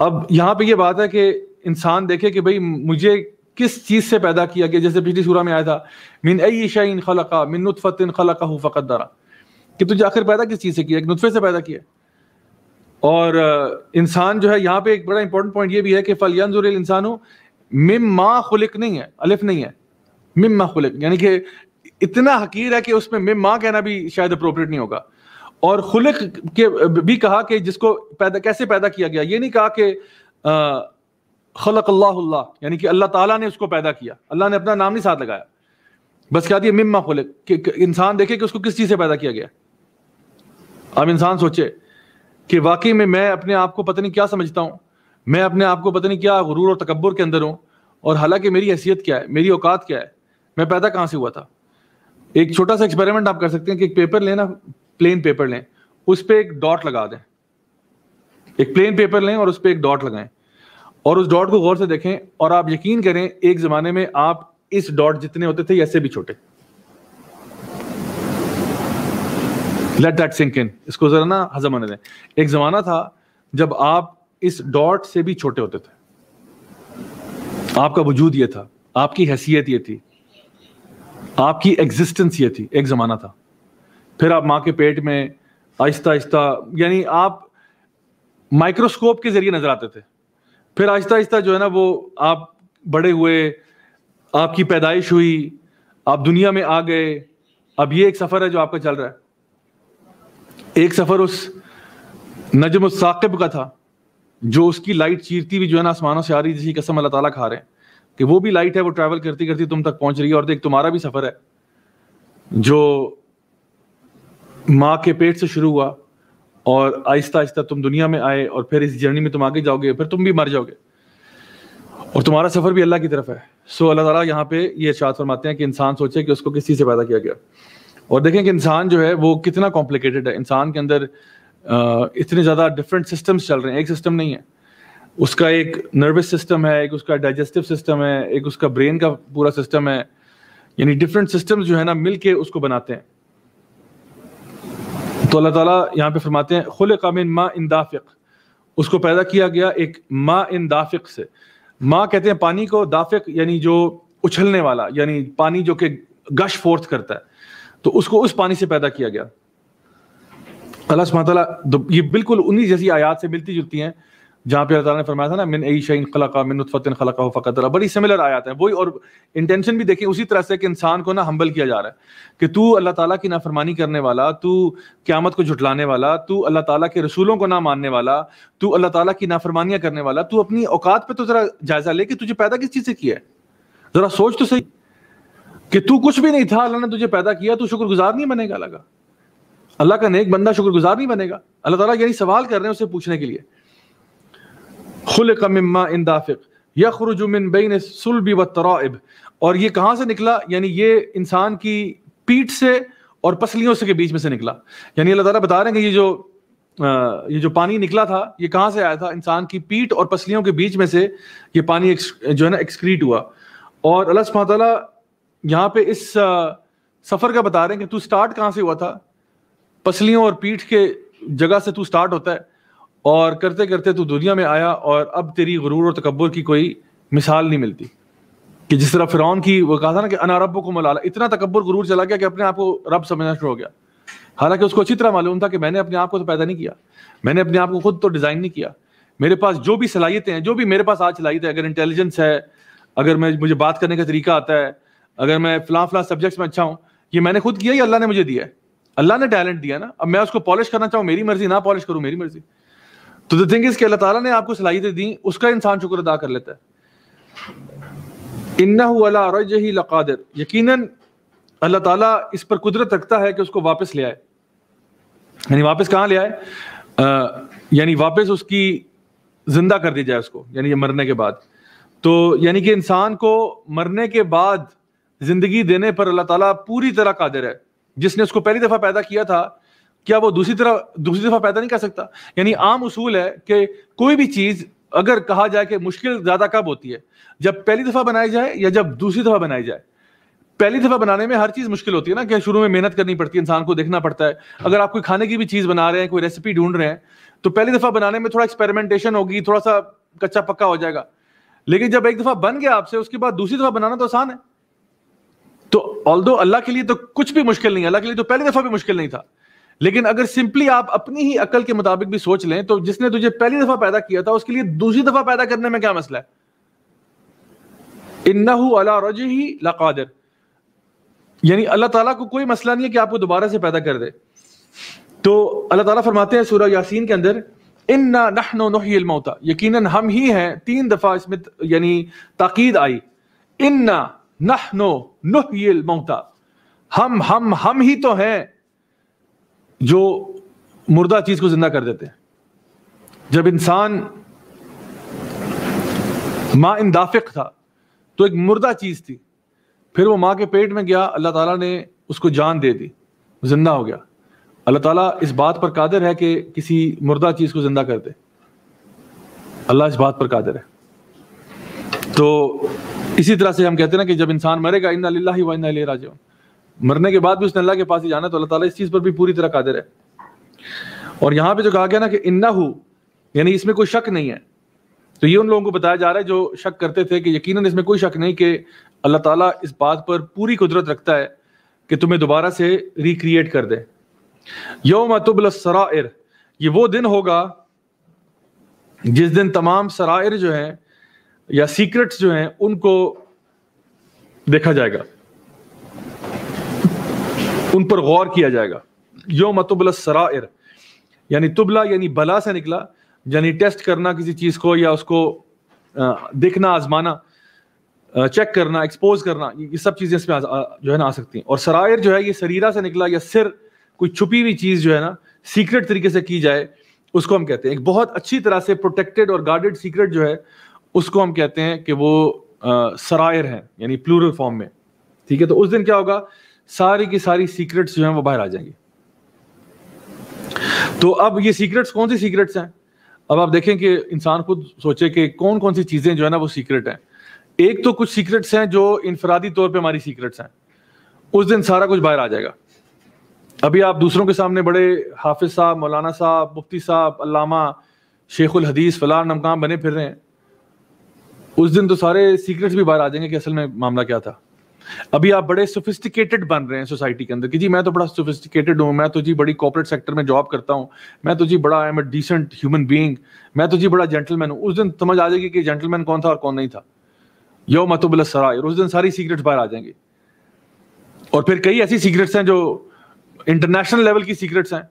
अब यहाँ पे ये बात है कि इंसान देखे कि भाई मुझे किस चीज़ से पैदा किया गया जैसे पिछली सूरा में आया था मिन अई शाइन खलका मिन नुतफत खलका हु फ़कत दरा कि तुझे आखिर पैदा किस चीज़ से किया नुतफे से पैदा किया और इंसान जो है यहाँ पे एक बड़ा इंपॉर्टेंट पॉइंट ये भी है कि फलियानजुर इंसान हो मिम माँ खुलिक नहीं है अलिफ नहीं है मिम माँ खुलिक यानी कि इतना हकीर है कि उसमें मिम माँ कहना भी शायद अप्रोप्रिएट नहीं होगा और खुलिक के भी कहा कि जिसको पैदा कैसे पैदा किया गया ये नहीं कहा कि खलक अल्लाह यानी कि अल्लाह ताला ने उसको पैदा किया अल्लाह ने अपना नाम नहीं साथ लगाया बस क्या दिया मिम्मा खुलिक कि इंसान देखे कि उसको किस चीज़ से पैदा किया गया अब इंसान सोचे कि वाकई में मैं अपने आप को पता नहीं क्या समझता हूँ मैं अपने आप को पता नहीं क्या गुरूर और तकबर के अंदर हूँ और हालांकि मेरी हैसियत क्या है मेरी औकात क्या है मैं पैदा कहाँ से हुआ था एक छोटा सा एक्सपेरिमेंट आप कर सकते हैं कि एक पेपर लें ना प्लेन पेपर लें उस पर एक डॉट लगा दें एक प्लेन पेपर लें और उस पर एक डॉट लगाएं और उस डॉट को गौर से देखें और आप यकीन करें एक ज़माने में आप इस डॉट जितने होते थे ऐसे भी छोटे लेट दैट सिंक इन इसको जरा ना हजम होने दें एक जमाना था जब आप इस डॉट से भी छोटे होते थे आपका वजूद ये था आपकी हैसियत ये थी आपकी एग्जिस्टेंस ये थी एक जमाना था फिर आप माँ के पेट में आहिस्ता आहिस्ता यानी आप माइक्रोस्कोप के जरिए नजर आते थे फिर आहिस्ता आहिस्ता जो है ना वो आप बड़े हुए आपकी पैदाइश हुई आप दुनिया में आ गए अब ये एक सफर है जो आपका चल रहा है एक सफर उस नजम साकिब का था जो उसकी लाइट चीरती हुई जो है ना आसमानों से आ रही जिसकी कसम अल्लाह ताला खा रहे हैं कि वो भी लाइट है वो ट्रैवल करती करती तुम तक पहुंच रही है और देख तुम्हारा भी सफर है जो माँ के पेट से शुरू हुआ और आहिस्ता आहिस्ता तुम दुनिया में आए और फिर इस जर्नी में तुम आगे जाओगे फिर तुम भी मर जाओगे और तुम्हारा सफ़र भी अल्लाह की तरफ है सो अल्लाह ताला यहाँ पे ये इर्शाद फरमाते हैं कि इंसान सोचे कि उसको किस चीज़ से पैदा किया गया और देखें कि इंसान जो है वो कितना कॉम्प्लिकेटेड है इंसान के अंदर इतने ज़्यादा डिफरेंट सिस्टम्स चल रहे हैं एक सिस्टम नहीं है उसका एक नर्वस सिस्टम है एक उसका डाइजेस्टिव सिस्टम है एक उसका ब्रेन का पूरा सिस्टम है यानी डिफरेंट सिस्टम्स जो है ना मिल उसको बनाते हैं तो अल्लाह ताला यहाँ पे फरमाते हैं खुल कामिन माँ इन दाफिक उसको पैदा किया गया एक माँ इन दाफिक से माँ कहते हैं पानी को दाफिक यानी जो उछलने वाला यानी पानी जो कि गश फोर्थ करता है तो उसको उस पानी से पैदा किया गया अल्लाह सुबह ये बिल्कुल उन्हीं जैसी आयात से मिलती जुलती हैं जहाँ पे अल्लाह ने फरमाया था ना मिन ई शैन खलाका मिन उत्फतिन खलका फ़तर बड़ी सिमिलर आयात है वही और इंटेंशन भी देखें उसी तरह से कि इंसान को ना हम्बल किया जा रहा है कि तू अल्लाह ताला की नाफरमानी करने वाला तू क़्यामत को झुटलाने वाला तू अल्लाह ताला के रसूलों को ना मानने वाला तू अल्लाह ताला की नाफरमानियाँ करने वाला तू अपनी औकात पर तो ज़रा जायज़ा ले कि तुझे पैदा किस चीज़ से किया है ज़रा सोच तो सही कि तू कुछ भी नहीं था अल्लाह ने तुझे पैदा किया तू शुक्रगुजार नहीं बनेगा अल्लाह का अल्लाह का नेक बंदा शुक्रगुजार नहीं बनेगा अल्लाह ताला यानी सवाल कर रहे हैं उसे पूछने के लिए खुल कम्मा इन दाफिक यखरुजुमिन बेन सुलबी व तराइब और ये कहाँ से निकला यानी ये इंसान की पीठ से और पसलियों से के बीच में से निकला यानी अल्लाह ताला बता रहे हैं कि ये जो ये जो पानी निकला था ये कहाँ से आया था इंसान की पीठ और पसलियों के बीच में से ये पानी जो है ना एक्सक्रीट हुआ और अल्लाह सुबह यहाँ पे इस सफर का बता रहे हैं कि तू स्टार्ट कहाँ से हुआ था पसलियों और पीठ के जगह से तू स्टार्ट होता है और करते करते तू दुनिया में आया और अब तेरी गुरूर और तकबर की कोई मिसाल नहीं मिलती कि जिस तरह फिरौन की वो कहा था ना कि अनारब को मला इतना तकबर गुरूर चला गया कि अपने आप को रब समझना शुरू हो गया हालांकि उसको अच्छी तरह मालूम था कि मैंने अपने आप को तो पैदा नहीं किया मैंने अपने आप को खुद तो डिज़ाइन नहीं किया मेरे पास जो भी सलाहियतें हैं जो भी मेरे पास आज सलाहियत है अगर इंटेलिजेंस है अगर मैं मुझे बात करने का तरीका आता है अगर मैं फिलहाल फिलहाल सब्जेक्ट्स में अच्छा हूँ ये मैंने खुद किया या अल्लाह ने मुझे दिया है अल्लाह ने टैलेंट दिया ना अब मैं उसको पॉलिश करना चाहूँ मेरी मर्जी ना पॉलिश करूँ मेरी मर्जी तो द थिंग इसके अल्लाह ताला ने आपको सलाहियतें तो दी उसका इंसान शुक्र अदा कर लेता है लकादर यकीनन अल्लाह ताला इस पर कुदरत रखता है कि उसको वापस ले आए यानी वापस कहाँ ले आए यानी वापस उसकी जिंदा कर दी जाए उसको यानी ये मरने के बाद तो यानी कि इंसान को मरने के बाद जिंदगी देने पर अल्लाह ताला पूरी तरह कादिर है जिसने उसको पहली दफ़ा पैदा किया था क्या वो दूसरी तरह दूसरी दफ़ा पैदा नहीं कर सकता यानी आम उसूल है कि कोई भी चीज़ अगर कहा जाए कि मुश्किल ज़्यादा कब होती है जब पहली दफ़ा बनाई जाए या जब दूसरी दफ़ा बनाई जाए पहली दफ़ा बनाने में हर चीज़ मुश्किल होती है ना कि शुरू में मेहनत करनी पड़ती है इंसान को देखना पड़ता है अगर आप कोई खाने की भी चीज़ बना रहे हैं कोई रेसिपी ढूंढ रहे हैं तो पहली दफ़ा बनाने में थोड़ा एक्सपेरिमेंटेशन होगी थोड़ा सा कच्चा पक्का हो जाएगा लेकिन जब एक दफ़ा बन गया आपसे उसके बाद दूसरी दफ़ा बनाना तो आसान है तो ऑल अल्लाह के लिए तो कुछ भी मुश्किल नहीं अल्लाह के लिए तो पहली दफा भी मुश्किल नहीं था लेकिन अगर सिंपली आप अपनी ही अकल के मुताबिक भी सोच लें तो जिसने तुझे पहली दफा पैदा किया था उसके लिए दूसरी दफा पैदा करने में क्या मसला है अला लकादर यानी अल्लाह ताला को कोई मसला नहीं है कि आपको दोबारा से पैदा कर दे तो अल्लाह ताला फरमाते हैं सूरह यासीन के अंदर इन्ना यकीनन हम ही हैं तीन दफा इसमें यानी ताकीद आई इन्ना नहनो नुहयिल मौता हम हम हम ही तो हैं जो मुर्दा चीज को जिंदा कर देते हैं जब इंसान माँ इंदाफिक था तो एक मुर्दा चीज थी फिर वो माँ के पेट में गया अल्लाह ताला ने उसको जान दे दी जिंदा हो गया अल्लाह ताला इस बात पर कादिर है कि किसी मुर्दा चीज को जिंदा कर दे अल्लाह इस बात पर कादिर है तो इसी तरह से हम कहते हैं ना कि जब इंसान मरेगा इन्ना ही राज मरने के बाद भी उसने अल्लाह के पास ही जाना तो अल्लाह ताला इस चीज़ पर भी पूरी तरह कादिर है और यहाँ पे जो कहा गया ना कि इन्ना हु यानी इसमें कोई शक नहीं है तो ये उन लोगों को बताया जा रहा है जो शक करते थे कि यकीनन इसमें कोई शक नहीं कि अल्लाह ताला इस बात पर पूरी कुदरत रखता है कि तुम्हें दोबारा से रिक्रिएट कर दे योम सरा ये वो दिन होगा जिस दिन तमाम सरायर जो है या सीक्रेट्स जो हैं उनको देखा जाएगा उन पर गौर किया जाएगा यो मतुबल सरायर यानी तुबला यानी बला से निकला यानी टेस्ट करना किसी चीज़ को या उसको देखना आजमाना चेक करना एक्सपोज करना ये सब चीज़ें इसमें जो है ना आ सकती हैं और सरायर जो है ये शरीरा से निकला या सिर कोई छुपी हुई चीज़ जो है ना सीक्रेट तरीके से की जाए उसको हम कहते हैं एक बहुत अच्छी तरह से प्रोटेक्टेड और गार्डेड सीक्रेट जो है उसको हम कहते हैं कि वो सरायर हैं यानी प्लूरल फॉर्म में ठीक है तो उस दिन क्या होगा सारी की सारी सीक्रेट्स जो हैं वो बाहर आ जाएंगी तो अब ये सीक्रेट्स कौन सी सीक्रेट्स हैं अब आप देखें कि इंसान खुद सोचे कि कौन कौन सी चीज़ें जो है ना वो सीक्रेट हैं एक तो कुछ सीक्रेट्स हैं जो इनफरादी तौर पे हमारी सीक्रेट्स हैं उस दिन सारा कुछ बाहर आ जाएगा अभी आप दूसरों के सामने बड़े हाफिज साहब मौलाना साहब मुफ्ती साहब अलामा शेखुल हदीस फलां नमकाम बने फिर रहे हैं उस दिन तो सारे सीक्रेट्स भी बाहर आ जाएंगे कि असल में मामला क्या था अभी आप बड़े सोफिस्टिकेटेड बन रहे हैं सोसाइटी के अंदर कि जी मैं तो बड़ा सोफिस्टिकेटेड हूँ मैं तो जी बड़ी कॉपोरेट सेक्टर में जॉब करता हूँ मैं तो जी बड़ा I am a decent human being मैं तो जी बड़ा जेंटलमैन हूँ उस दिन समझ आ जाएगी कि जेंटलमैन कौन था और कौन नहीं था यो मतुबल सराय उस दिन सारी सीक्रेट्स बाहर आ जाएंगे और फिर कई ऐसी सीक्रेट्स हैं जो इंटरनेशनल लेवल की सीक्रेट्स हैं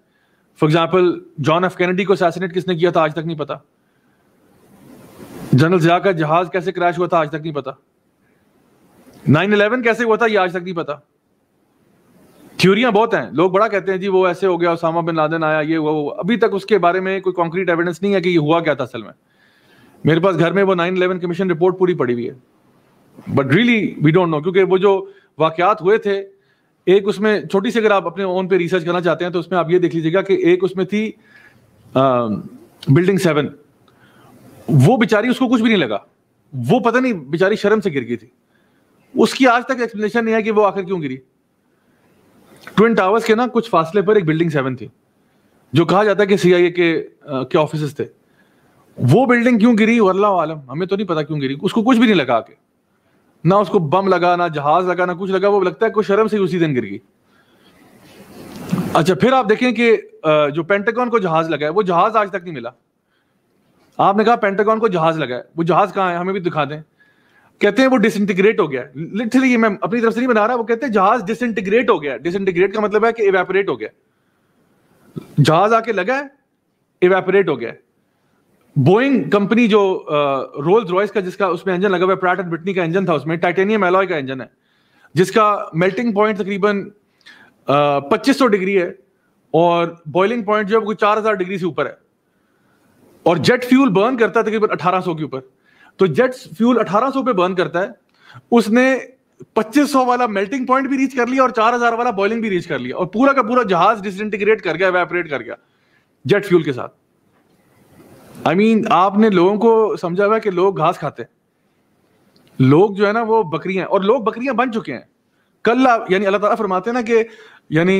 for example John F Kennedy को असैसिनेट किसने किया था आज तक नहीं पता जनरल जिया का जहाज कैसे क्रैश हुआ था आज तक नहीं पता 9/11 कैसे हुआ था ये आज तक नहीं पता थ्योरियां बहुत हैं लोग बड़ा कहते हैं जी वो ऐसे हो गया उसामा बिन लादेन आया ये हुआ वो अभी तक उसके बारे में कोई कॉन्क्रीट एविडेंस नहीं है कि ये हुआ क्या था असल में मेरे पास घर में वो नाइन इलेवन कमीशन रिपोर्ट पूरी पड़ी हुई है but really we don't know क्योंकि वो जो वाकयात हुए थे एक उसमें छोटी सी अगर आप अपने ओन पे रिसर्च करना चाहते हैं तो उसमें आप ये देख लीजिएगा कि एक उसमें थी आ, बिल्डिंग सेवन वो बेचारी उसको कुछ भी नहीं लगा वो पता नहीं बेचारी शर्म से गिर गई थी उसकी आज तक एक्सप्लेनेशन नहीं है कि वो आखिर क्यों गिरी ट्विन टावर्स के ना कुछ फासले पर एक बिल्डिंग सेवन थी जो कहा जाता है कि सीआईए के आ, के ऑफिस थे वो बिल्डिंग क्यों गिरी वल्ला आलम हमें तो नहीं पता क्यों गिरी उसको कुछ भी नहीं लगा के ना उसको बम लगा ना जहाज लगा ना कुछ लगा वो लगता है कोई शर्म से उसी दिन गिर गई अच्छा फिर आप देखें कि जो पेंटागन को जहाज लगा है वो जहाज आज तक नहीं मिला आपने कहा पेंटागॉन को जहाज लगा है वो जहाज कहाँ है हमें भी दिखा दें कहते हैं वो डिसइंटीग्रेट हो गया लिटरली मैं अपनी तरफ से नहीं बना रहा वो कहते हैं जहाज डिसइंटीग्रेट हो गया डिसइंटीग्रेट का मतलब है कि इवेपोरेट हो गया जहाज आके लगा है इवेपोरेट हो गया बोइंग कंपनी जो रोल्स रॉयस का जिसका उसमें इंजन लगा हुआ है प्राट एंड ब्रिटनी का इंजन था उसमें टाइटेनियम एलॉय का इंजन है जिसका मेल्टिंग पॉइंट तकरीबन पच्चीस सौ डिग्री है और बॉइलिंग पॉइंट जो है वो चार हजार डिग्री से ऊपर है और जेट फ्यूल बर्न करता है तकरीबन 1800 के ऊपर तो जेट फ्यूल 1800 पे बर्न करता है उसने 2500 वाला मेल्टिंग पॉइंट भी रीच कर लिया और 4000 वाला बॉइलिंग भी रीच कर लिया और पूरा का पूरा जहाज डिसइंटीग्रेट कर गया वेपरेट कर गया जेट फ्यूल के साथ आई I मीन mean, आपने लोगों को समझा हुआ कि लोग घास खाते हैं लोग जो है ना वो बकरियां और लोग बकरियां बन चुके हैं कल यानी अल्लाह ताला फरमाते हैं ना कि यानी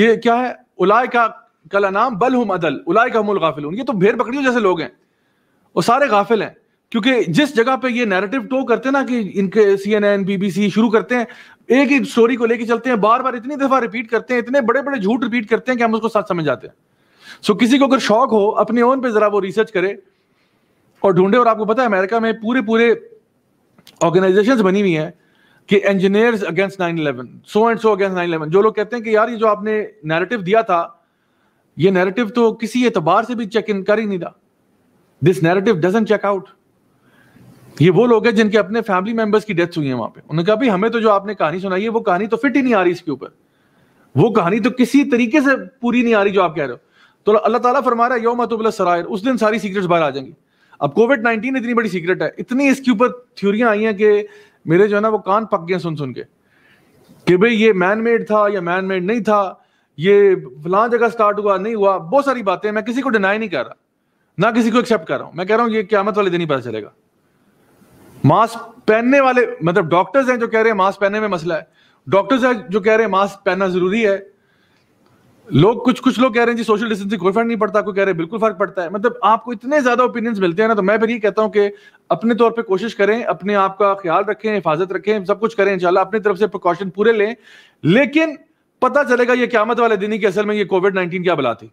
ये क्या है उलाय का कल अनाम बल हम अदल उलाय का मुल गाफिल ये तो भेड़ बकरियों जैसे लोग हैं और सारे गाफिल हैं क्योंकि जिस जगह पे ये नैरेटिव टो करते हैं ना कि इनके सी एन एन बीबीसी शुरू करते हैं एक ही स्टोरी को लेके चलते हैं बार बार इतनी दफा रिपीट करते हैं इतने बड़े बड़े झूठ रिपीट करते हैं कि हम उसको साथ समझ जाते हैं सो किसी को अगर शौक हो अपने ओन पे जरा वो रिसर्च करे और ढूंढे और आपको पता है अमेरिका में पूरे पूरे ऑर्गेनाइजेशन बनी हुई हैं कि engineers against nine eleven so and so against nine eleven जो लोग कहते हैं कि यार ये जो आपने नैरेटिव दिया था ये नैरेटिव तो किसी एतबार से भी चेक इन कर ही नहीं रहा दिस नैरेटिव चेक आउट ये वो लोग हैं जिनके अपने फैमिली मेंबर्स की डेथ हुई है वहां पे उन्होंने कहा हमें तो जो आपने कहानी सुनाई है वो कहानी तो फिट ही नहीं आ रही इसके ऊपर वो कहानी तो किसी तरीके से पूरी नहीं आ रही जो आप कह रहे हो तो अल्लाह ताला फरमा रहा है योम तुबला सरायर उस दिन सारी सीक्रेट्स बाहर आ जाएंगी अब कोविड नाइनटीन इतनी बड़ी सीक्रेट है इतनी इसके ऊपर थ्योरियां आई हैं कि मेरे जो है ना वो कान पक गए सुन सुन के कि भाई ये मैन मेड था या मैन मेड नहीं था ये फलां जगह स्टार्ट हुआ नहीं हुआ बहुत सारी बातें मैं किसी को डिनाई नहीं कर रहा ना किसी को एक्सेप्ट कर रहा हूं मैं कह रहा हूं ये क्यामत वाले दिन ही पता चलेगा मास्क पहनने वाले मतलब डॉक्टर्स हैं जो कह रहे हैं मास्क पहनने में मसला है डॉक्टर्स हैं जो कह रहे हैं मास्क पहनना जरूरी है लोग कुछ कुछ लोग कह रहे हैं जी सोशल डिस्टेंसिंग कोई फर्क नहीं पड़ता कोई कह रहे हैं बिल्कुल फर्क पड़ता है मतलब आपको इतने ज्यादा ओपिनियंस मिलते हैं ना तो मैं फिर ये कहता हूँ कि अपने तौर पर कोशिश करें अपने आप का ख्याल रखें हिफाजत रखें सब कुछ करें इंशाल्लाह अपनी तरफ से प्रिकॉशन पूरे लें लेकिन पता चलेगा ये क्यामत वाले दिन ही कि असल में ये कोविड नाइनटीन क्या बला थी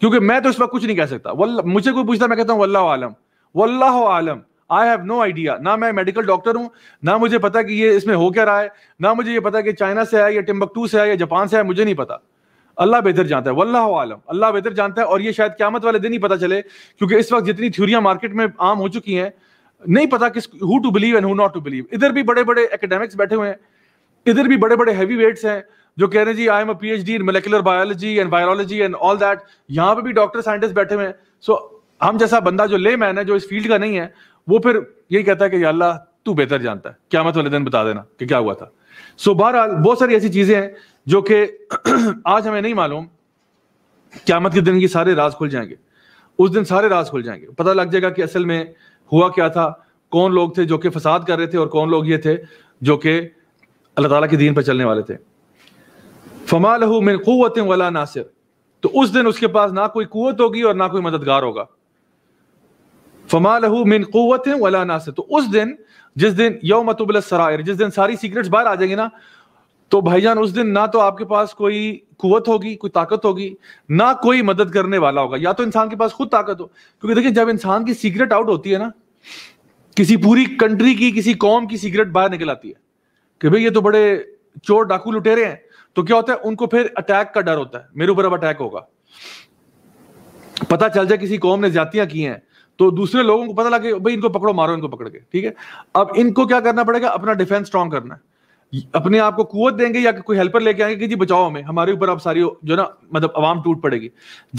क्योंकि मैं तो इस वक्त कुछ नहीं कह सकता मुझे कोई पूछता मैं कहता हूँ वल्ला आलम वल्ला आलम आई हैव नो आइडिया ना मैं मेडिकल डॉक्टर हूँ ना मुझे पता कि ये इसमें हो क्या रहा है ना मुझे ये पता कि चाइना से है या टिम्बकटू से है या जापान से है मुझे नहीं पता अल्लाह बेहतर जानता है वल्लाह आलम अल्लाह बेहतर जानता है और ये शायद क्यामत वाले दिन ही पता चले क्योंकि इस वक्त जितनी थ्योरियाँ मार्केट में आम हो चुकी हैं नहीं पता किस who to believe and who not to believe इधर भी बड़े बड़े एकेडेमिक्स बैठे हुए हैं इधर भी बड़े बड़े हैवी वेट्स हैं जो कह रहे हैं जी I am a PhD in molecular biology and virology and all that यहाँ पे भी डॉक्टर साइंटिस्ट बैठे हुए हैं सो हम जैसा बंदा जो ले मैन है जो इस फील्ड का नहीं है वो फिर यही कहता है कि अल्लाह तू बेहतर जानता है क्या मत वाले दिन बता देना कि क्या हुआ था सो so, बहरहाल बहुत सारी ऐसी चीजें हैं जो कि आज हमें नहीं मालूम क्यामत के दिन ये सारे राज खुल जाएंगे उस दिन सारे राज खुल जाएंगे पता लग जाएगा कि असल में हुआ क्या था कौन लोग थे जो कि फसाद कर रहे थे और कौन लोग ये थे जो कि अल्लाह ताला के दीन पर चलने वाले थे फमाल लहू मिन कुत वला नासिर तो उस दिन उसके पास ना कोई कुत होगी और ना कोई मददगार होगा फमा मिन कुत वला नासिर तो उस दिन जिस दिन यौम सरायर जिस दिन सारी सीक्रेट्स बाहर आ जाएंगे ना तो भाईजान उस दिन ना तो आपके पास कोई कुवत होगी कोई ताकत होगी ना कोई मदद करने वाला होगा या तो इंसान के पास खुद ताकत हो क्योंकि देखिए जब इंसान की सीक्रेट आउट होती है ना किसी पूरी कंट्री की किसी कौम की सीक्रेट बाहर निकल आती है कि भाई ये तो बड़े चोर डाकू लुटेरे हैं तो क्या होता है उनको फिर अटैक का डर होता है मेरे ऊपर अब अटैक होगा पता चल जाए किसी कौम ने ज्यादतियां की हैं तो दूसरे लोगों को पता लगे भाई इनको पकड़ो मारो इनको पकड़ के ठीक है अब इनको क्या करना पड़ेगा अपना डिफेंस स्ट्रांग करना है अपने आप को कुवत देंगे या कोई हेल्पर लेके आएंगे कि जी बचाओ हमें हमारे ऊपर अब सारी जो ना मतलब आवाम टूट पड़ेगी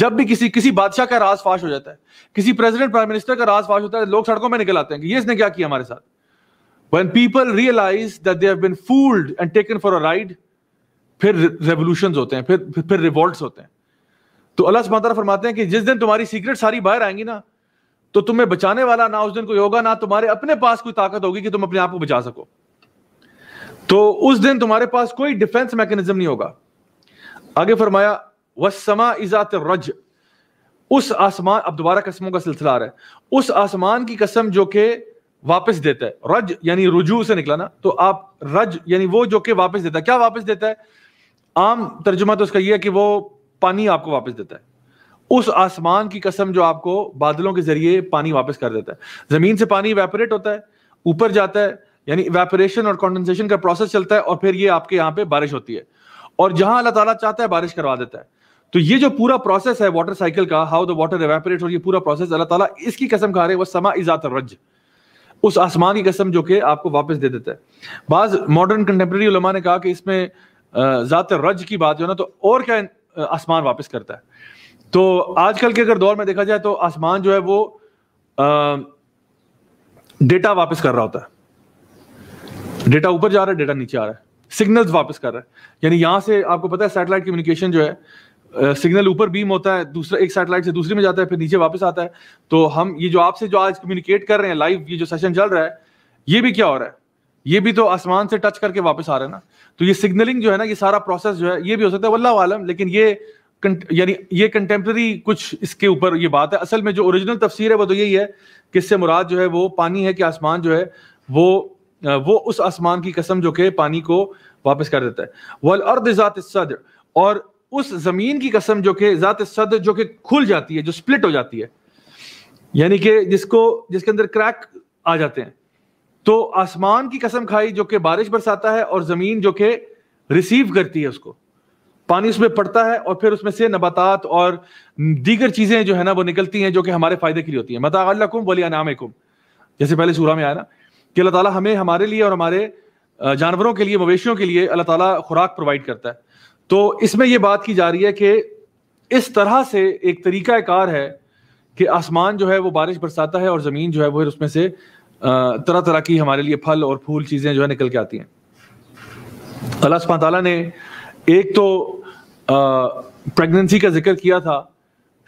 जब भी किसी किसी बादशाह का राज फाश हो जाता है किसी प्रेसिडेंट प्राइम मिनिस्टर का राज फाश होता है लोग सड़कों में निकल आते हैं कि ये इसने क्या किया हमारे साथ when people realize that they have been fooled and taken for a फिर रेवोल्यूशन होते हैं फिर फिर रिवॉल्ट होते हैं तो अल्लाह सुबह फरमाते हैं कि जिस दिन तुम्हारी सीक्रेट सारी बाहर आएंगी ना तो तुम्हें बचाने वाला ना उस दिन कोई होगा ना तुम्हारे अपने पास कोई ताकत होगी कि तुम अपने आप को बचा सको तो उस दिन तुम्हारे पास कोई डिफेंस मैकेनिज्म नहीं होगा आगे फरमाया वसमा इजात रज उस आसमान अब दोबारा कस्मों का सिलसिला है उस आसमान की कसम जो के वापस देता है रज यानी रुजू से निकला ना तो आप रज यानी वो जो के वापस देता है क्या वापस देता है आम तर्जुमा तो उसका यह है कि वो पानी आपको वापस देता है उस आसमान की कसम जो आपको बादलों के जरिए पानी वापस कर देता है जमीन से पानी वेपोरेट होता है ऊपर जाता है यानी वेपोरेशन और कॉन्डेंसेशन का प्रोसेस चलता है और फिर ये आपके यहाँ पे बारिश होती है और जहां अल्लाह ताला चाहता है बारिश करवा देता है तो ये जो पूरा प्रोसेस है वाटर साइकिल का हाउ द वाटर एवेपरेट और ये पूरा प्रोसेस अल्लाह ताला इसकी कसम खा रहे हैं वह समा इजात रज उस आसमान की कसम जो कि आपको वापस दे देता है बाज मॉडर्न कंटेम्प्रेरी ने कहा कि इसमें ज़ात रज की बात जो है ना तो और क्या आसमान वापस करता है तो आजकल के अगर दौर में देखा जाए तो आसमान जो है वो डेटा वापस कर रहा होता है डेटा ऊपर जा रहा है डेटा नीचे आ रहा है सिग्नल्स वापस कर रहा है यानी यहाँ से आपको पता है सैटेलाइट कम्युनिकेशन जो है सिग्नल ऊपर बीम होता है दूसरा एक सैटेलाइट से दूसरे में जाता है फिर नीचे वापस आता है तो हम ये जो आपसे जो आज कम्युनिकेट कर रहे हैं लाइव ये जो सेशन चल रहा है ये भी क्या हो रहा है ये भी तो आसमान से टच करके वापस आ रहे हैं ना तो ये सिग्नलिंग जो है ना ये सारा प्रोसेस जो है ये भी हो सकता है वल्ला आलम लेकिन ये यानी ये कंटेम्प्रेरी कुछ इसके ऊपर ये बात है असल में जो ओरिजिनल तफसीर है वो तो यही है कि इससे मुराद जो है वो पानी है कि आसमान जो है वो वो उस आसमान की कसम जो कि पानी को वापस कर देता है वल अर्द ज़ात सदर और उस ज़मीन की कसम जो कि ज़ात सदर जो कि खुल जाती है जो स्प्लिट हो जाती है यानी कि जिसको जिसके अंदर क्रैक आ जाते हैं तो आसमान की कसम खाई जो कि बारिश बरसाता है और जमीन जो कि रिसीव करती है उसको पानी उसमें पड़ता है और फिर उसमें से नबातात और दीगर चीजें जो है ना वो निकलती हैं जो कि हमारे फायदे के लिए होती है मतलब वली जैसे पहले सूरह में आया ना कि अल्लाह ताला हमें हमारे लिए और हमारे जानवरों के लिए मवेशियों के लिए अल्लाह ताला खुराक प्रोवाइड करता है तो इसमें यह बात की जा रही है कि इस तरह से एक तरीका कार है कि आसमान जो है वो बारिश बरसाता है और ज़मीन जो है वो उसमें से तरह तरह की हमारे लिए फल और फूल चीज़ें जो है निकल के आती हैं अल्लाह सुबह ने एक तो प्रेगनेंसी का जिक्र किया था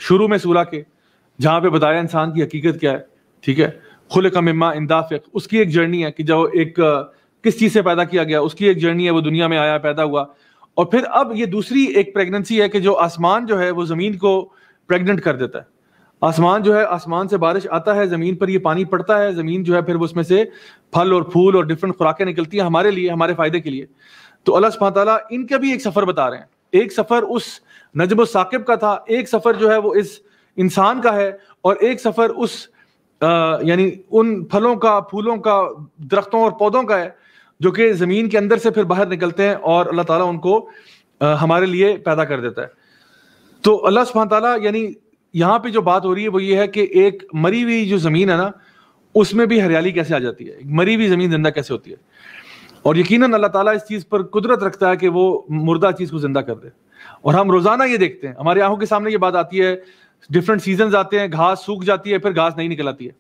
शुरू में सूरा के जहाँ पे बताया इंसान की हकीकत क्या है ठीक है खुल का मम्मा इंदाफिक उसकी एक जर्नी है कि जब एक किस चीज़ से पैदा किया गया उसकी एक जर्नी है वो दुनिया में आया पैदा हुआ और फिर अब ये दूसरी एक प्रेगनेंसी है कि जो आसमान जो है वो ज़मीन को प्रेगनेंट कर देता है आसमान जो है आसमान से बारिश आता है जमीन पर ये पानी पड़ता है जमीन जो है फिर उसमें से फल और फूल और डिफरेंट खुराकें निकलती हैं हमारे लिए हमारे फायदे के लिए तो अल्लाह सुबह इनका भी एक सफर बता रहे हैं एक सफर उस नजब साकिब का था एक सफर जो है वो इस इंसान का है और एक सफर उस यानी उन फलों का फूलों का दरख्तों और पौधों का है जो कि जमीन के अंदर से फिर बाहर निकलते हैं और अल्लाह ताला उनको आ, हमारे लिए पैदा कर देता है तो अल्लाह सुबह ताला यानी यहाँ पे जो बात हो रही है वो ये है कि एक मरी हुई जो जमीन है ना उसमें भी हरियाली कैसे आ जाती है मरी हुई जमीन जिंदा कैसे होती है और यकीनन अल्लाह ताला इस चीज़ पर कुदरत रखता है कि वो मुर्दा चीज़ को जिंदा कर दे और हम रोज़ाना ये देखते हैं हमारी आंखों के सामने ये बात आती है डिफरेंट सीजन आते हैं घास सूख जाती है फिर घास नहीं निकल आती है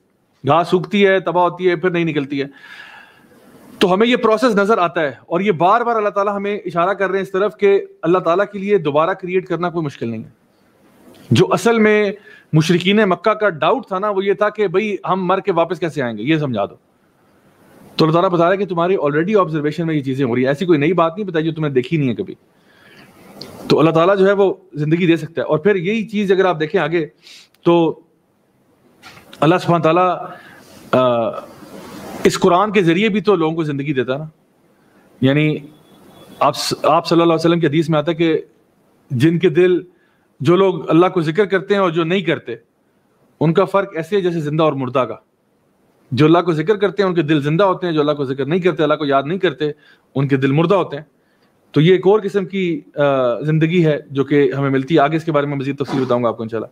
घास सूखती है तबाह होती है फिर नहीं निकलती है तो हमें ये प्रोसेस नज़र आता है और ये बार बार अल्लाह ताला हमें इशारा कर रहे हैं इस तरफ कि अल्लाह ताला के लिए दोबारा क्रिएट करना कोई मुश्किल नहीं है जो असल में मुशरकिन मक्का का डाउट था ना वो ये था कि भाई हम मर के वापस कैसे आएंगे ये समझा दो तो अल्लाह बता रहा है कि तुम्हारी ऑलरेडी ऑब्जर्वेशन में ये चीज़ें हो रही है ऐसी कोई नई बात नहीं बताई जो तुमने देखी नहीं है कभी तो अल्लाह ताला जो है वो ज़िंदगी दे सकता है और फिर यही चीज़ अगर आप देखें आगे तो अल्लाह सुबह तला इस कुरान के ज़रिए भी तो लोगों को ज़िंदगी देता ना यानी आप आप सल्लल्लाहु अलैहि वसल्लम हदीस में आता है कि जिनके दिल जो लोग अल्लाह को जिक्र करते हैं और जो नहीं करते उनका फ़र्क ऐसे है जैसे ज़िंदा और मुर्दा का जो अल्लाह को जिक्र करते हैं उनके दिल ज़िंदा होते हैं जो अल्लाह को जिक्र नहीं करते अल्लाह को याद नहीं करते उनके दिल मुर्दा होते हैं तो ये एक और किस्म की ज़िंदगी है जो कि हमें मिलती है आगे इसके बारे में मजीद तफसी बताऊंगा आपको इनशाला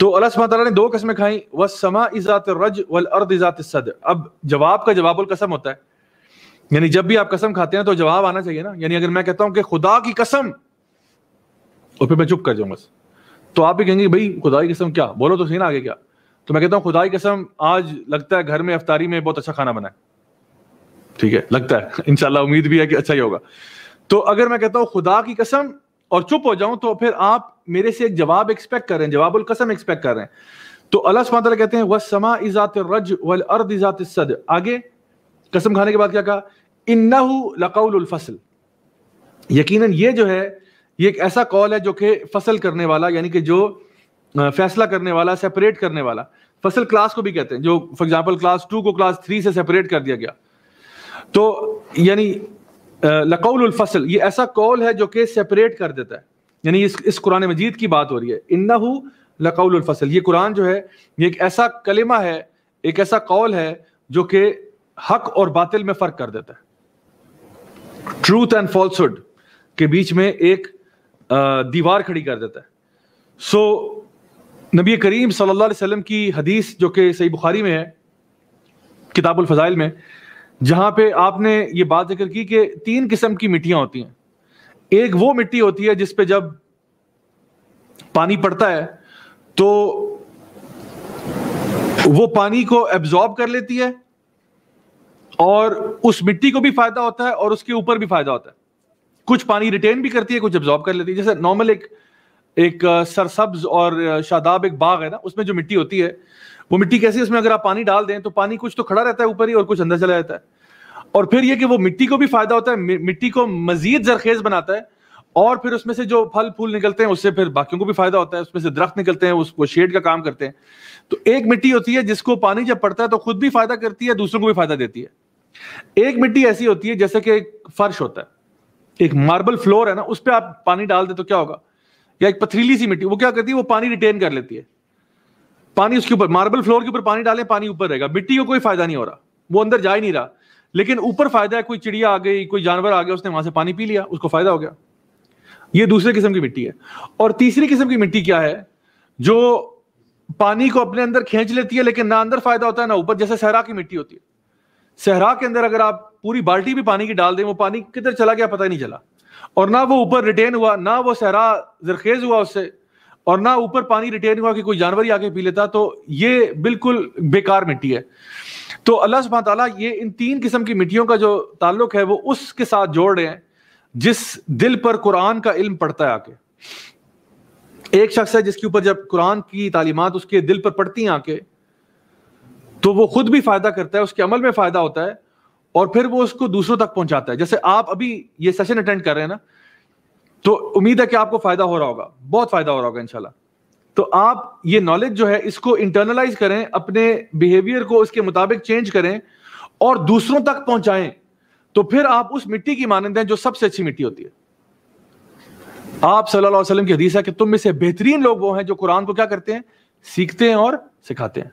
तो अल्लाह ने दो कस्में खाई व समा इज़ात रज वल अर्द इज़ात सद अब जवाब का जवाबुल कसम होता है यानी जब भी आप कसम खाते हैं तो जवाब आना चाहिए ना यानी अगर मैं कहता हूं कि खुदा की कसम और फिर मैं चुप कर जाऊँ बस तो आप भी कहेंगे भाई खुदाई कसम क्या बोलो तो सही ना आगे क्या तो मैं कहता हूँ खुदाई कसम आज लगता है घर में अफ्तारी में बहुत अच्छा खाना बनाए ठीक है लगता है इनशाला उम्मीद भी है कि अच्छा ही होगा तो अगर मैं कहता हूँ खुदा की कसम और चुप हो जाऊं तो फिर आप मेरे से एक जवाब एक्सपेक्ट कर रहे हैं जवाबुल कसम एक्सपेक्ट कर रहे हैं तो अल्लाह सुबह कहते हैं वह समा इजात रज वल अर्द इजात सद आगे कसम खाने के बाद क्या कहा इन्ना लकाउल फसल यकीनन ये जो है ये एक ऐसा कॉल है जो कि फसल करने वाला यानी कि जो फैसला करने वाला सेपरेट करने वाला फसल क्लास को भी कहते हैं जो फॉर एग्जाम्पल क्लास टू को क्लास थ्री से सेपरेट कर दिया गया तो यानी लकौल फसल ये ऐसा कौल है जो कि सेपरेट कर देता है यानी इस इस कुरान मजीद की बात हो रही है इन्ना लकौल फसल ये कुरान जो है ये एक ऐसा कलिमा है एक ऐसा कौल है जो कि हक और बातिल में फर्क कर देता है ट्रूथ एंड फॉल्सुड के बीच में एक दीवार खड़ी कर देता है सो so, नबी करीम सल्लल्लाहु अलैहि वसल्लम की हदीस जो कि सही बुखारी में है किताबुल फजाइल में जहाँ पे आपने ये बात जिक्र की कि तीन किस्म की मिट्टियाँ होती हैं एक वो मिट्टी होती है जिसपे जब पानी पड़ता है तो वो पानी को एब्जॉर्ब कर लेती है और उस मिट्टी को भी फायदा होता है और उसके ऊपर भी फायदा होता है कुछ पानी रिटेन भी करती है कुछ एब्जॉर्ब कर लेती है जैसे नॉर्मल एक एक uh, सरसब्ज और uh, शादाब एक बाग है ना उसमें जो मिट्टी होती है वो मिट्टी कैसी है उसमें अगर आप पानी डाल दें तो पानी कुछ तो खड़ा रहता है ऊपर ही और कुछ अंदर चला जाता है और फिर ये कि वो मिट्टी को भी फायदा होता है मिट्टी को मजीद जरखेज बनाता है और फिर उसमें से जो फल फूल निकलते हैं उससे फिर बाकियों को भी फायदा होता है उसमें से दरख्त निकलते हैं उसको शेड का काम करते हैं तो एक मिट्टी होती है जिसको पानी जब पड़ता है तो खुद भी फायदा करती है दूसरों को भी फायदा देती है एक मिट्टी ऐसी होती है जैसे कि फर्श होता है एक मार्बल फ्लोर है ना उस पर आप पानी डाल दे तो क्या होगा या एक पथरीली सी मिट्टी वो क्या करती है वो पानी रिटेन कर लेती है पानी उसके ऊपर मार्बल फ्लोर के ऊपर पानी डालें पानी ऊपर रहेगा मिट्टी को कोई फायदा नहीं हो रहा वो अंदर जा ही नहीं रहा लेकिन ऊपर फायदा है कोई चिड़िया आ गई कोई जानवर आ गया उसने वहां से पानी पी लिया उसको फायदा हो गया ये दूसरे किस्म की मिट्टी है और तीसरी किस्म की मिट्टी क्या है जो पानी को अपने अंदर खींच लेती है लेकिन ना अंदर फायदा होता है ना ऊपर जैसे सहरा की मिट्टी होती है सहरा के अंदर अगर आप पूरी बाल्टी भी पानी की डाल दें वो पानी किधर चला गया पता ही नहीं चला और ना वो ऊपर रिटेन हुआ ना वो सहरा जरखेज हुआ उससे और ना ऊपर पानी रिटेन हुआ कि कोई जानवर ही आके पी लेता तो ये बिल्कुल बेकार मिट्टी है तो अल्लाह सुबह तला ये इन तीन किस्म की मिट्टियों का जो ताल्लुक है वो उसके साथ जोड़ रहे हैं जिस दिल पर कुरान का इल्म पड़ता है आके एक शख्स है जिसके ऊपर जब कुरान की तालीमत उसके दिल पर पड़ती हैं आके तो वो खुद भी फायदा करता है उसके अमल में फायदा होता है और फिर वो उसको दूसरों तक पहुंचाता है जैसे आप अभी ये सेशन अटेंड कर रहे हैं ना तो उम्मीद है कि आपको फायदा हो रहा होगा बहुत फायदा हो रहा होगा इंशाल्लाह तो आप ये नॉलेज जो है इसको इंटरनलाइज करें अपने बिहेवियर को उसके मुताबिक चेंज करें और दूसरों तक पहुंचाएं तो फिर आप उस मिट्टी की मानंद हैं जो सबसे अच्छी मिट्टी होती है आप सल्लल्लाहु अलैहि वसल्लम की हदीस है कि तुम में से बेहतरीन लोग वो हैं जो कुरान को क्या करते हैं सीखते हैं और सिखाते हैं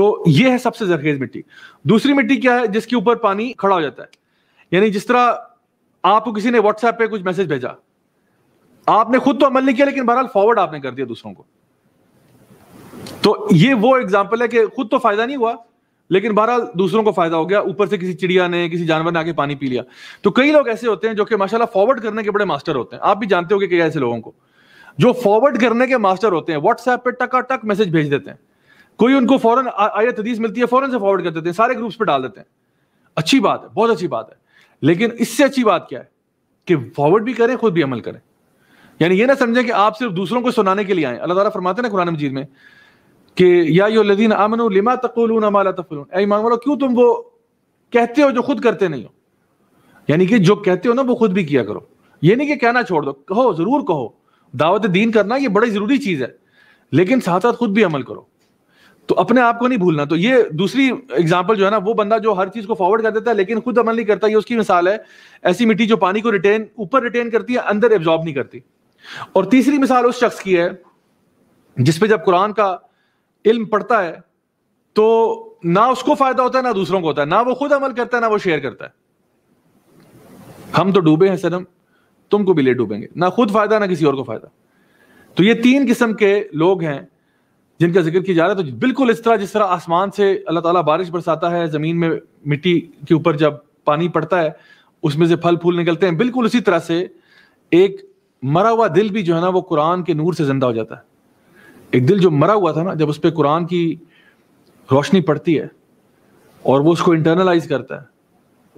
तो ये है सबसे जरखेज मिट्टी दूसरी मिट्टी क्या है जिसके ऊपर पानी खड़ा हो जाता है यानी जिस तरह आपको किसी ने व्हाट्सएप पे कुछ मैसेज भेजा आपने खुद तो अमल नहीं किया लेकिन बहरहाल फॉरवर्ड आपने कर दिया दूसरों को तो ये वो एग्जाम्पल है कि खुद तो फायदा नहीं हुआ लेकिन बहरहाल दूसरों को फायदा हो गया ऊपर से किसी चिड़िया ने किसी जानवर ने आके पानी पी लिया तो कई लोग ऐसे होते हैं जो कि माशाल्लाह फॉरवर्ड करने के बड़े मास्टर होते हैं आप भी जानते हो कि ऐसे लोगों को जो फॉरवर्ड करने के मास्टर होते हैं व्हाट्सएप पे टका टक मैसेज भेज देते हैं कोई उनको फौरन आयत हदीस मिलती है फौरन से फॉरवर्ड कर देते हैं सारे ग्रुप्स पर डाल देते हैं अच्छी बात है बहुत अच्छी बात है लेकिन इससे अच्छी बात क्या है कि फॉरवर्ड भी करें खुद भी अमल करें यानी ये ना समझें कि आप सिर्फ दूसरों को सुनाने के लिए आए अल्लाह ताला फरमाते हैं कुरान मजीद में कि या यो लदीन लिमा तकुलून माला तफलून ईमान वालों क्यों तुम वो कहते हो जो खुद करते नहीं हो यानी कि जो कहते हो ना वो खुद भी किया करो ये नहीं कि कहना छोड़ दो कहो जरूर कहो दावत दीन करना ये बड़ी ज़रूरी चीज़ है लेकिन साथ साथ खुद भी अमल करो तो अपने आप को नहीं भूलना तो ये दूसरी एग्जाम्पल जो है ना वो बंदा जो हर चीज को फॉरवर्ड कर देता है लेकिन खुद अमल नहीं करता ये उसकी मिसाल है ऐसी मिट्टी जो पानी को रिटेन ऊपर रिटेन करती है अंदर एब्जॉर्ब नहीं करती और तीसरी मिसाल उस शख्स की है जिसपे जब कुरान का इल्म पड़ता है तो ना उसको फायदा होता है ना दूसरों को होता है ना वो खुद अमल करता है ना वो शेयर करता है हम तो डूबे हैं सनम तुमको भी ले डूबेंगे ना खुद फायदा ना किसी और को फायदा तो ये तीन किस्म के लोग हैं जिनका जिक्र किया जा रहा है तो बिल्कुल इस तरह जिस तरह आसमान से अल्लाह ताला बारिश बरसाता है ज़मीन में मिट्टी के ऊपर जब पानी पड़ता है उसमें से फल फूल निकलते हैं बिल्कुल उसी तरह से एक मरा हुआ दिल भी जो है ना वो कुरान के नूर से ज़िंदा हो जाता है एक दिल जो मरा हुआ था ना जब उस पर कुरान की रोशनी पड़ती है और वो उसको इंटरनलाइज करता है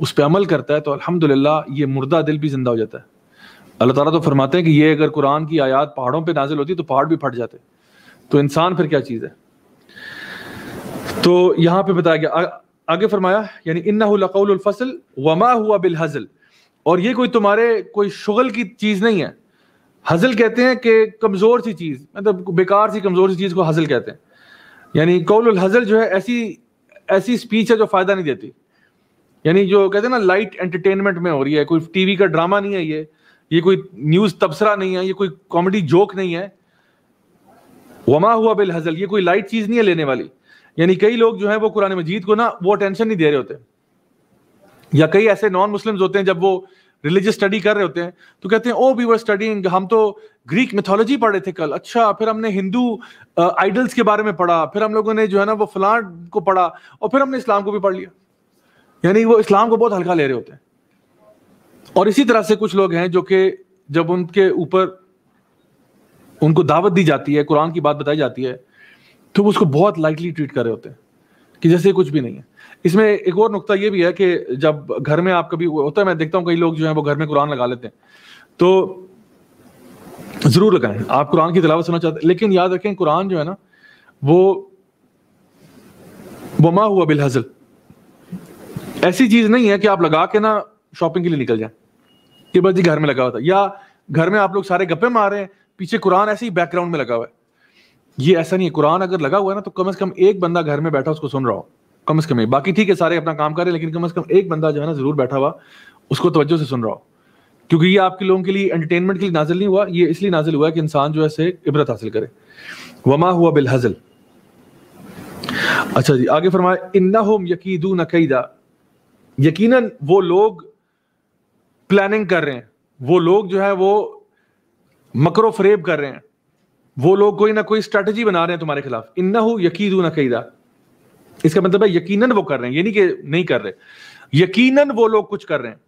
उस पर अमल करता है तो अल्हम्दुलिल्लाह ये मुर्दा दिल भी ज़िंदा हो जाता है अल्लाह ताला तो फरमाते हैं कि ये अगर कुरान की आयात पहाड़ों पे नाजिल होती तो पहाड़ भी फट जाते तो इंसान फिर क्या चीज़ है तो यहां पे बताया गया आगे फरमाया यानी इन्ना वमा हुआ बिल हजल और ये कोई तुम्हारे कोई शुगल की चीज़ नहीं है हजल कहते हैं कि कमज़ोर सी चीज़ मतलब बेकार सी कमज़ोर सी चीज़ को हजल कहते हैं यानी कौल हजल जो है ऐसी ऐसी स्पीच है जो फ़ायदा नहीं देती यानी जो कहते हैं ना लाइट एंटरटेनमेंट में हो रही है कोई टीवी का ड्रामा नहीं है ये ये कोई न्यूज़ तबसरा नहीं है ये कोई कॉमेडी जोक नहीं है वमा हुआ बिल हजल ये कोई लाइट चीज नहीं है लेने वाली यानी कई लोग जो है वो कुरान मजीद को ना वो अटेंशन नहीं दे रहे होते या कई ऐसे नॉन मुस्लिम होते हैं जब वो रिलीजियस स्टडी कर रहे होते हैं तो कहते हैं ओ वी वर स्टडिंग हम तो ग्रीक मिथोलॉजी पढ़ रहे थे कल अच्छा फिर हमने हिंदू आइडल्स के बारे में पढ़ा फिर हम लोगों ने जो है ना वो फलां को पढ़ा और फिर हमने इस्लाम को भी पढ़ लिया यानी वो इस्लाम को बहुत हल्का ले रहे होते हैं और इसी तरह से कुछ लोग हैं जो कि जब उनके ऊपर उनको दावत दी जाती है कुरान की बात बताई जाती है तो वो उसको बहुत लाइटली ट्रीट कर रहे होते हैं कि जैसे कुछ भी नहीं है इसमें एक और नुकता ये भी है कि जब घर में आप कभी होता है मैं देखता हूँ कई लोग जो है वो घर में कुरान लगा लेते हैं तो ज़रूर लगाएं आप कुरान की तलावत सुनना चाहते हैं लेकिन याद रखें कुरान जो है ना वो बमा हुआ बिलहजल ऐसी चीज़ नहीं है कि आप लगा के ना शॉपिंग के लिए निकल जाए कि बस जी घर में लगा हुआ था या घर में आप लोग सारे गप्पे मार रहे हैं पीछे कुरान ऐसे ही बैकग्राउंड में लगा हुआ है ये ऐसा नहीं है कुरान अगर लगा हुआ है ना तो कम से कम एक बंदा घर में बैठा उसको सुन रहा हो कम से कम एक बाकी ठीक है सारे अपना काम कर रहे हैं लेकिन कम से कम एक बंदा जो है ना जरूर बैठा हुआ उसको तवज्जो से सुन रहा हो क्योंकि ये आपके लोगों के लिए एंटरटेनमेंट के लिए नाजिल नहीं हुआ ये इसलिए नाजिल हुआ है कि इंसान जो है से इबरत हासिल करे वमा हुआ बिल हजल अच्छा जी आगे फरमाए इन्ना होम यकीदू नकीदा यकीनन वो लोग प्लानिंग कर रहे हैं वो लोग जो है वो मकरो फरेब कर रहे हैं वो लोग कोई ना कोई स्ट्रेटजी बना रहे हैं तुम्हारे खिलाफ इन्ना हो यकीद ना कईदा इसका मतलब है यकीनन वो कर रहे हैं ये नहीं कि नहीं कर रहे यकीनन वो लोग कुछ कर रहे हैं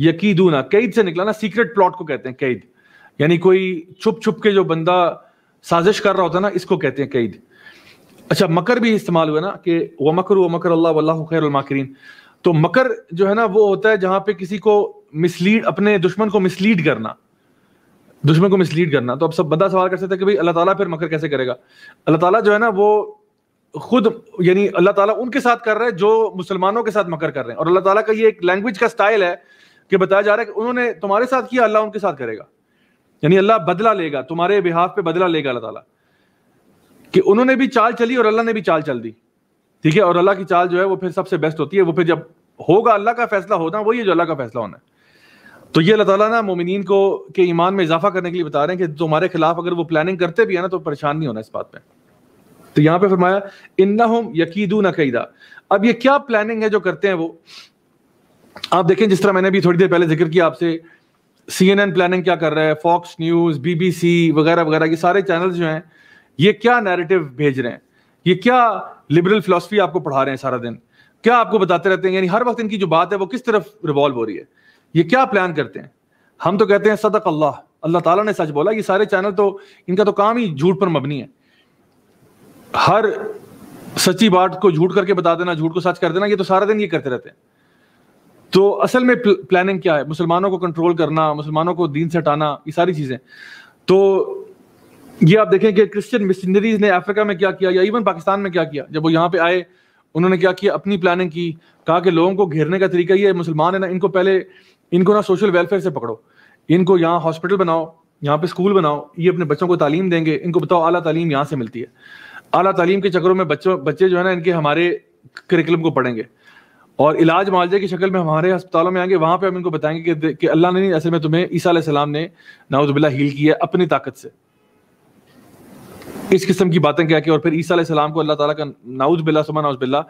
यकीदू ना कैद से निकला ना सीक्रेट प्लॉट को कहते हैं कैद यानी कोई छुप छुप के जो बंदा साजिश कर रहा होता है ना इसको कहते हैं कैद अच्छा मकर भी इस्तेमाल हुआ ना कि वो मकर व मकर अल्लाह वल्लाह खैरमाकरीन तो मकर जो है ना वो होता है जहां पे किसी को मिसलीड अपने दुश्मन को मिसलीड करना दुश्मन को मिसलीड करना तो अब सब बंदा सवाल कर सकता है कि भाई अल्लाह ताला फिर मकर कैसे करेगा अल्लाह ताला जो है ना वो खुद यानी अल्लाह ताला उनके साथ कर रहा है जो मुसलमानों के साथ मकर कर रहे हैं और अल्लाह ताला का ये एक लैंग्वेज का स्टाइल है कि बताया जा रहा है कि उन्होंने तुम्हारे साथ किया अल्लाह उनके साथ करेगा यानी अल्लाह बदला लेगा तुम्हारे बिहाफ पे बदला लेगा अल्लाह ताला कि उन्होंने भी चाल चली और अल्लाह ने भी चाल चल दी ठीक है और अल्लाह की चाल जो है वो फिर सबसे बेस्ट होती है वो फिर जब होगा अल्लाह का फैसला होना वही है जो अल्लाह का फैसला होना है तो ये अल्लाह ताला ना मोमिन को के ईमान में इजाफा करने के लिए बता रहे हैं कि तुम्हारे खिलाफ अगर वो प्लानिंग करते भी है ना तो परेशान नहीं होना इस बात में तो यहाँ पे फरमाया इन्ना हम यकीदू न कईदा अब ये क्या प्लानिंग है जो करते हैं वो आप देखें जिस तरह मैंने भी थोड़ी देर पहले जिक्र किया आपसे सी एन एन प्लानिंग क्या कर रहा है Fox News B B C वगैरह वगैरह ये सारे चैनल जो है ये क्या नैरेटिव भेज रहे हैं ये क्या लिबरल फिलासफी आपको पढ़ा रहे हैं सारा दिन क्या आपको बताते रहते हैं यानी हर वक्त इनकी जो बात है वो किस तरफ रिवॉल्व हो रही है ये क्या प्लान करते हैं हम तो कहते हैं सदक अल्लाह अल्लाह ताला ने सच बोला ये सारे चैनल तो इनका तो काम ही झूठ पर मबनी है हर सच्ची बात को झूठ करके बता देना झूठ को सच कर देना ये तो सारा दिन ये करते रहते हैं तो असल में प्लानिंग क्या है मुसलमानों को कंट्रोल करना मुसलमानों को दीन से हटाना ये सारी चीज़ें तो ये आप देखें कि क्रिश्चियन मिशनरीज ने अफ्रीका में क्या किया या इवन पाकिस्तान में क्या किया जब वो यहाँ पे आए उन्होंने क्या किया अपनी प्लानिंग की कहा कि लोगों को घेरने का तरीका ये मुसलमान है ना इनको पहले इनको ना सोशल वेलफेयर से पकड़ो इनको यहाँ हॉस्पिटल बनाओ यहाँ पे स्कूल बनाओ ये अपने बच्चों को तालीम देंगे इनको बताओ आला तालीम यहाँ से मिलती है आला तालीम के चक्करों में बच्चों बच्चे जो है ना इनके हमारे करिकुलम को पढ़ेंगे और इलाज मुआवजे की शक्ल में हमारे अस्पतालों में आएंगे वहां पे हम इनको बताएंगे कि, कि अल्लाह ने नहीं असल में तुम्हें ईसा सलाम ने नाउजबिल्ला हील किया अपनी ताकत से इस किस्म की बातें क्या और फिर ईसा सलाम को अल्लाह ताला का नाउज बिल्ला सुमा नाउज बिल्ला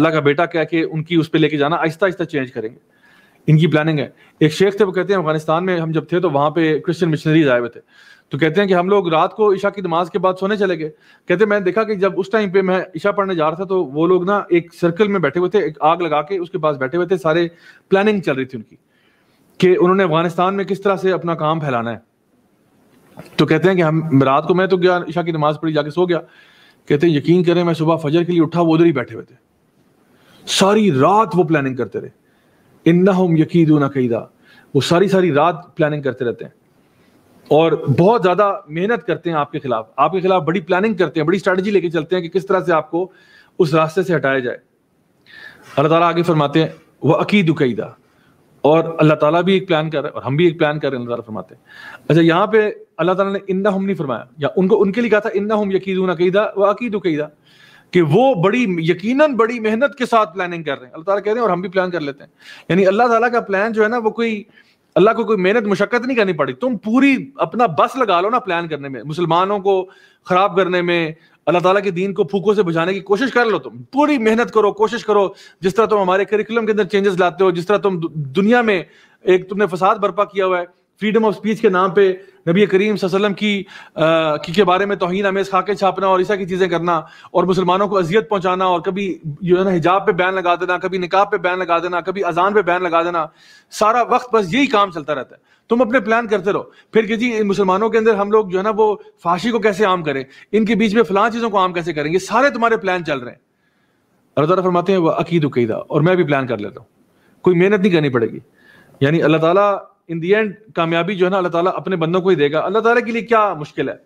अल्लाह का बेटा कह के उनकी उस पर लेके जाना आहिस्ता आहिस्ता चेंज करेंगे इनकी प्लानिंग है एक शेख थे वो कहते हैं अफगानिस्तान में हम जब थे तो वहाँ पे क्रिश्चियन मिशनरीज आए हुए थे तो कहते हैं कि हम लोग रात को ईशा की नमाज के बाद सोने चले गए कहते मैंने देखा कि जब उस टाइम पे मैं ईशा पढ़ने जा रहा था तो वो लोग ना एक सर्कल में बैठे हुए थे एक आग लगा के उसके पास बैठे हुए थे सारे प्लानिंग चल रही थी उनकी कि उन्होंने अफगानिस्तान में किस तरह से अपना काम फैलाना है तो कहते हैं कि हम रात को मैं तो गया ईशा की नमाज पढ़ी जाके सो गया कहते हैं यकीन करें मैं सुबह फजर के लिए उठा वो उधर ही बैठे हुए थे सारी रात वो प्लानिंग करते रहे इन्ना हम यकीदूना वो सारी सारी रात प्लानिंग करते रहते हैं और बहुत ज़्यादा मेहनत करते हैं आपके खिलाफ आपके खिलाफ बड़ी प्लानिंग करते हैं बड़ी स्ट्रेटजी लेके चलते हैं कि किस तरह से आपको उस रास्ते से हटाया जाए अल्लाह ताला आगे फरमाते हैं वह अकीद उकैदा और अल्लाह ताला भी एक प्लान कर रहे हैं और हम भी एक प्लान कर रहे हैं अल्लाह ताला फरमाते हैं अच्छा यहाँ पे अल्लाह ताला ने इन्ना हम नहीं फरमाया या उनको उनके लिए कहा था इन्ना हम यकीदा कैदा वह अकीद उकैदा कि वो बड़ी यकीनन बड़ी मेहनत के साथ प्लानिंग कर रहे हैं अल्लाह ताला कह रहे हैं और हम भी प्लान कर लेते हैं यानी अल्लाह ताला का प्लान जो है ना वो कोई अल्लाह को कोई मेहनत मुशक्कत नहीं करनी पड़ी तुम पूरी अपना बस लगा लो ना प्लान करने में मुसलमानों को खराब करने में अल्लाह ताला के दीन को फूकों से बुझाने की कोशिश कर लो तुम पूरी मेहनत करो कोशिश करो जिस तरह तुम हमारे करिकुलम के अंदर चेंजेस लाते हो जिस तरह तुम दुनिया में एक तुमने फसाद बर्पा किया हुआ है फ्रीडम ऑफ स्पीच के नाम पे नबी करीम वसल्लम की आ, की के बारे में तोहन आमेज खाके छापना और ईसा की चीज़ें करना और मुसलमानों को अजियत पहुंचाना और कभी जो है ना हिजाब पे बैन लगा देना कभी निकाब पे बैन लगा देना कभी अजान पे बैन लगा देना सारा वक्त बस यही काम चलता रहता है तुम अपने प्लान करते रहो फिर कि जी मुसलमानों के अंदर हम लोग जो है ना वो फांसी को कैसे आम करें इनके बीच में फलां चीज़ों को आम कैसे करेंगे सारे तुम्हारे प्लान चल रहे हैं अल्लाह फरमाते हैं वह अकीद उकीदा और मैं भी प्लान कर लेता हूँ कोई मेहनत नहीं करनी पड़ेगी यानी अल्लाह ताला इन दी एंड कामयाबी जो है ना अल्लाह ताला अपने बंदों को ही देगा अल्लाह ताला के लिए क्या मुश्किल है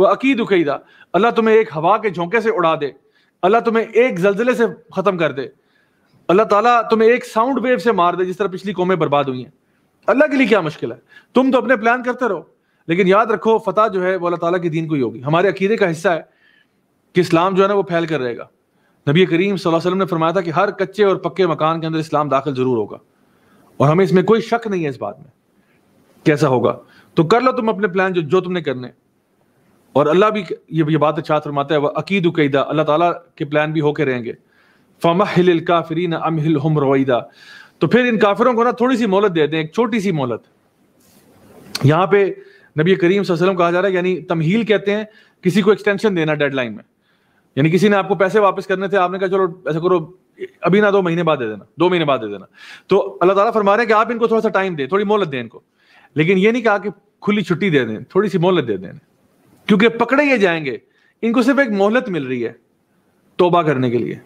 वो अकीद उकीदा अल्लाह तुम्हें एक हवा के झोंके से उड़ा दे अल्लाह तुम्हें एक जलजिले से ख़त्म कर दे अल्लाह ताला तुम्हें एक साउंड वेव से मार दे जिस तरह पिछली कौमें बर्बाद हुई हैं अल्लाह के लिए क्या मुश्किल है तुम तो अपने प्लान करते रहो लेकिन याद रखो फतेह जो है वो अल्लाह ताला के दीन को ही होगी हमारे अकीदे का हिस्सा है कि इस्लाम जो है ना वो फैल कर रहेगा नबी करीम वसल्लम ने फरमाया था कि हर कच्चे और पक्के मकान के अंदर इस्लाम दाखिल जरूर होगा और हमें इसमें कोई शक नहीं है इस बात में कैसा होगा तो कर लो तुम अपने प्लान जो जो तुमने करने और अल्लाह भी ये ये बात अच्छा फरमाता है वह अकीद उकैदा अल्लाह ताला के प्लान भी होके रहेंगे फमहिल काफरीन अमहिल हम रवैदा तो फिर इन काफिरों को ना थोड़ी सी मोहलत दे दें एक छोटी सी मोहलत यहाँ पे नबी करीम वसल्लम कहा जा रहा है यानी तमहील कहते हैं किसी को एक्सटेंशन देना डेडलाइन में यानी किसी ने आपको पैसे वापस करने थे आपने कहा चलो ऐसा करो अभी ना दो महीने बाद दे देना दो महीने बाद दे देना तो अल्लाह ताला फरमा रहे हैं कि आप इनको थोड़ा सा टाइम दें थोड़ी मोहलत दें इनको लेकिन ये नहीं कहा कि खुली छुट्टी दे दें थोड़ी सी मोहलत दे दें क्योंकि पकड़े ये जाएंगे इनको सिर्फ एक मोहलत मिल रही है तोबा करने के लिए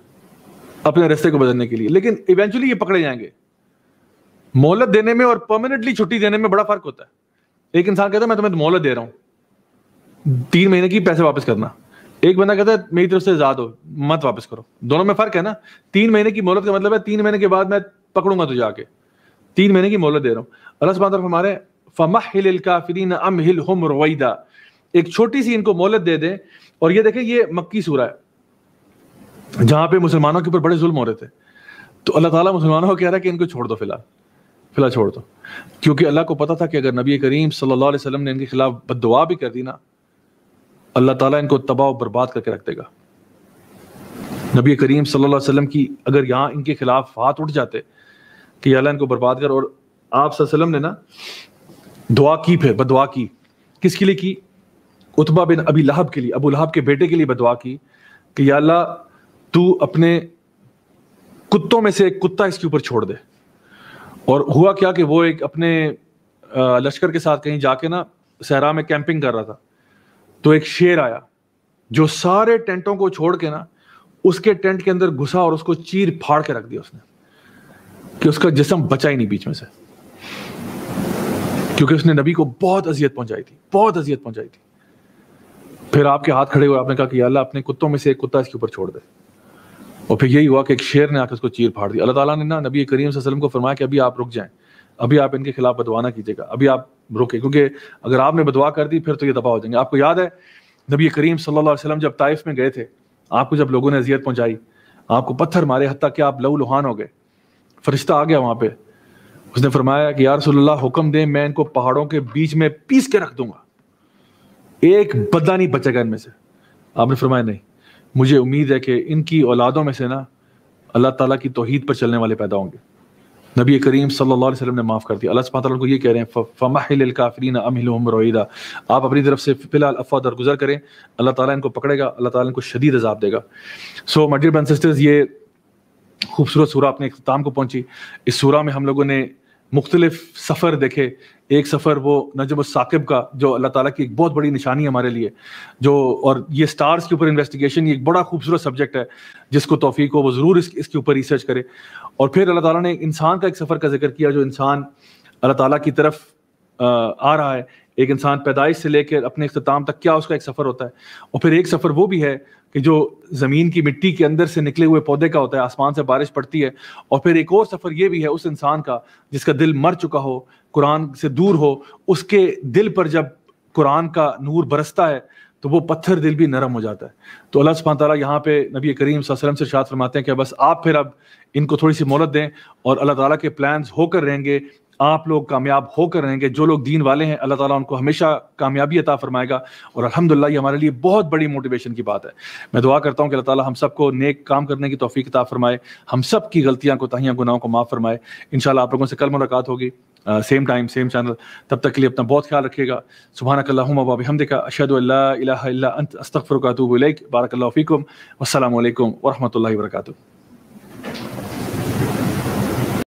अपने रस्ते को बदलने के लिए लेकिन इवेंचुअली ये पकड़े जाएंगे मोहलत देने में और परमानेंटली छुट्टी देने में बड़ा फर्क होता है एक इंसान कहता है मैं तुम्हें मोहलत दे रहा हूं तीन महीने की पैसे वापस करना एक बंदा कहता है मेरी तरफ से आजाद हो मत वापस करो दोनों में फर्क है ना तीन महीने की मोहलत का मतलब है तीन महीने के बाद मैं पकड़ूंगा तुझे आके तीन महीने की मोहलत दे रहा हूँ अल्लाह सुबह हमारे फमहिल एक छोटी सी इनको मोहलत दे दें और ये देखें ये मक्की सूरा है जहाँ पे मुसलमानों के ऊपर बड़े जुल्म हो रहे थे तो अल्लाह ताला मुसलमानों को कह रहा है कि इनको छोड़ दो फिलहाल फिलहाल छोड़ दो क्योंकि अल्लाह को पता था कि अगर नबी करीम सल्लल्लाहु अलैहि वसल्लम ने इनके खिलाफ बदवा भी कर दी ना अल्लाह ताला इनको तबाह बर्बाद करके रख देगा नबी करीम सल्लल्लाहु अलैहि वसल्लम की अगर यहाँ इनके खिलाफ हाथ उठ जाते कि अल्लाह इनको बर्बाद कर और आप ने ना दुआ की फिर बदवा की किसके लिए की उतबा बिन अबी लहब के लिए अबू लहब के बेटे के लिए बदवा की कि याल्ला तू अपने कुत्तों में से एक कुत्ता इसके ऊपर छोड़ दे और हुआ क्या कि वो एक अपने लश्कर के साथ कहीं जाके ना सहरा में कैंपिंग कर रहा था तो एक शेर आया जो सारे टेंटों को छोड़ के ना उसके टेंट के अंदर घुसा और उसको चीर फाड़ के रख दिया उसने कि उसका जिसम बचा ही नहीं बीच में से क्योंकि उसने नबी को बहुत अजियत पहुंचाई थी बहुत अजियत पहुंचाई थी फिर आपके हाथ खड़े हुए आपने कहा कि अल्लाह अपने कुत्तों में से एक कुत्ता इसके ऊपर छोड़ दे और फिर यही हुआ कि एक शेर ने आकर उसको चीर फाड़ दी अल्लाह ताला ने ना नबी करीम वसल्लम को फरमाया कि अभी आप रुक जाएं अभी आप इनके खिलाफ बदवाना कीजिएगा अभी आप रुके क्योंकि अगर आपने बदवा कर दी फिर तो ये दबा हो जाएंगे आपको याद है नबी करीम सल्लल्लाहु अलैहि वसल्लम जब ताइफ में गए थे आपको जब लोगों ने अजियत पहुंचाई आपको पत्थर मारे हती कि आप लहू लुहान हो गए फरिश्ता आ गया वहाँ पर उसने फरमाया कि यार रसोल्ला हुक्म दे मैं इनको पहाड़ों के बीच में पीस के रख दूंगा एक बदला नहीं बचेगा इनमें से आपने फरमाया नहीं मुझे उम्मीद है कि इनकी औलादों में से ना अल्लाह ताला की तोहद पर चलने वाले पैदा होंगे नबी करीम सल्लल्लाहु अलैहि वसल्लम ने माफ़ कर दिया अल्लाह सुबह को ये कह रहे हैं फमाफरीन अमिल आप अपनी तरफ से फ़िलहाल अफवा दरगुजर करें अल्लाह ताला इनको पकड़ेगा अल्लाह ताला इनको शदीद अजाब देगा सो मटीर बन सिस्टर्स ये खूबसूरत सूरा अपने अख्ताम को पहुंची इस सूरा में हम लोगों ने मुख्तलिफ सफ़र देखे एक सफ़र वो नजब साकिब का जो अल्लाह ताला की एक बहुत बड़ी निशानी है हमारे लिए जो और ये स्टार्स के ऊपर इन्वेस्टिगेशन ये एक बड़ा खूबसूरत सब्जेक्ट है जिसको तोफ़ी हो वो ज़रूर इस, इसके ऊपर रिसर्च करे और फिर अल्लाह ताला ने इंसान का एक सफ़र का जिक्र किया जो इंसान अल्लाह ताला की तरफ आ रहा है एक इंसान पैदाइश से लेकर अपने अख्ताम तक क्या उसका एक सफ़र होता है और फिर एक सफ़र वो भी है कि जो ज़मीन की मिट्टी के अंदर से निकले हुए पौधे का होता है आसमान से बारिश पड़ती है और फिर एक और सफ़र ये भी है उस इंसान का जिसका दिल मर चुका हो कुरान से दूर हो उसके दिल पर जब कुरान का नूर बरसता है तो वो पत्थर दिल भी नरम हो जाता है तो अल्लाह सुबह ताली यहाँ पे नबी करीम वसल्लम से शाद फरमाते हैं कि बस आप फिर अब इनको थोड़ी सी मोहलत दें और अल्लाह ताला के प्लान्स होकर रहेंगे आप लोग कामयाब होकर रहेंगे जो लोग दीन वाले हैं अल्लाह ताला उनको हमेशा कामयाबी अता फरमाएगा और अल्हम्दुलिल्लाह ये हमारे लिए बहुत बड़ी मोटिवेशन की बात है मैं दुआ करता हूँ कि अल्लाह ताला हम सबको नेक काम करने की तोफ़ी अता फरमाए हम सब की गलतियाँ तहियाँ गुनाहों को माफ़ फरमाए इन आप लोगों से कल मुलाकात होगी सेम टाइम सेम चैनल तब तक के लिए अपना बहुत ख्याल रखिएगा सुबहानकल्लाम हमद का अशद अंत अस्तफ़र फ़ीकम असल वरहमल वर्का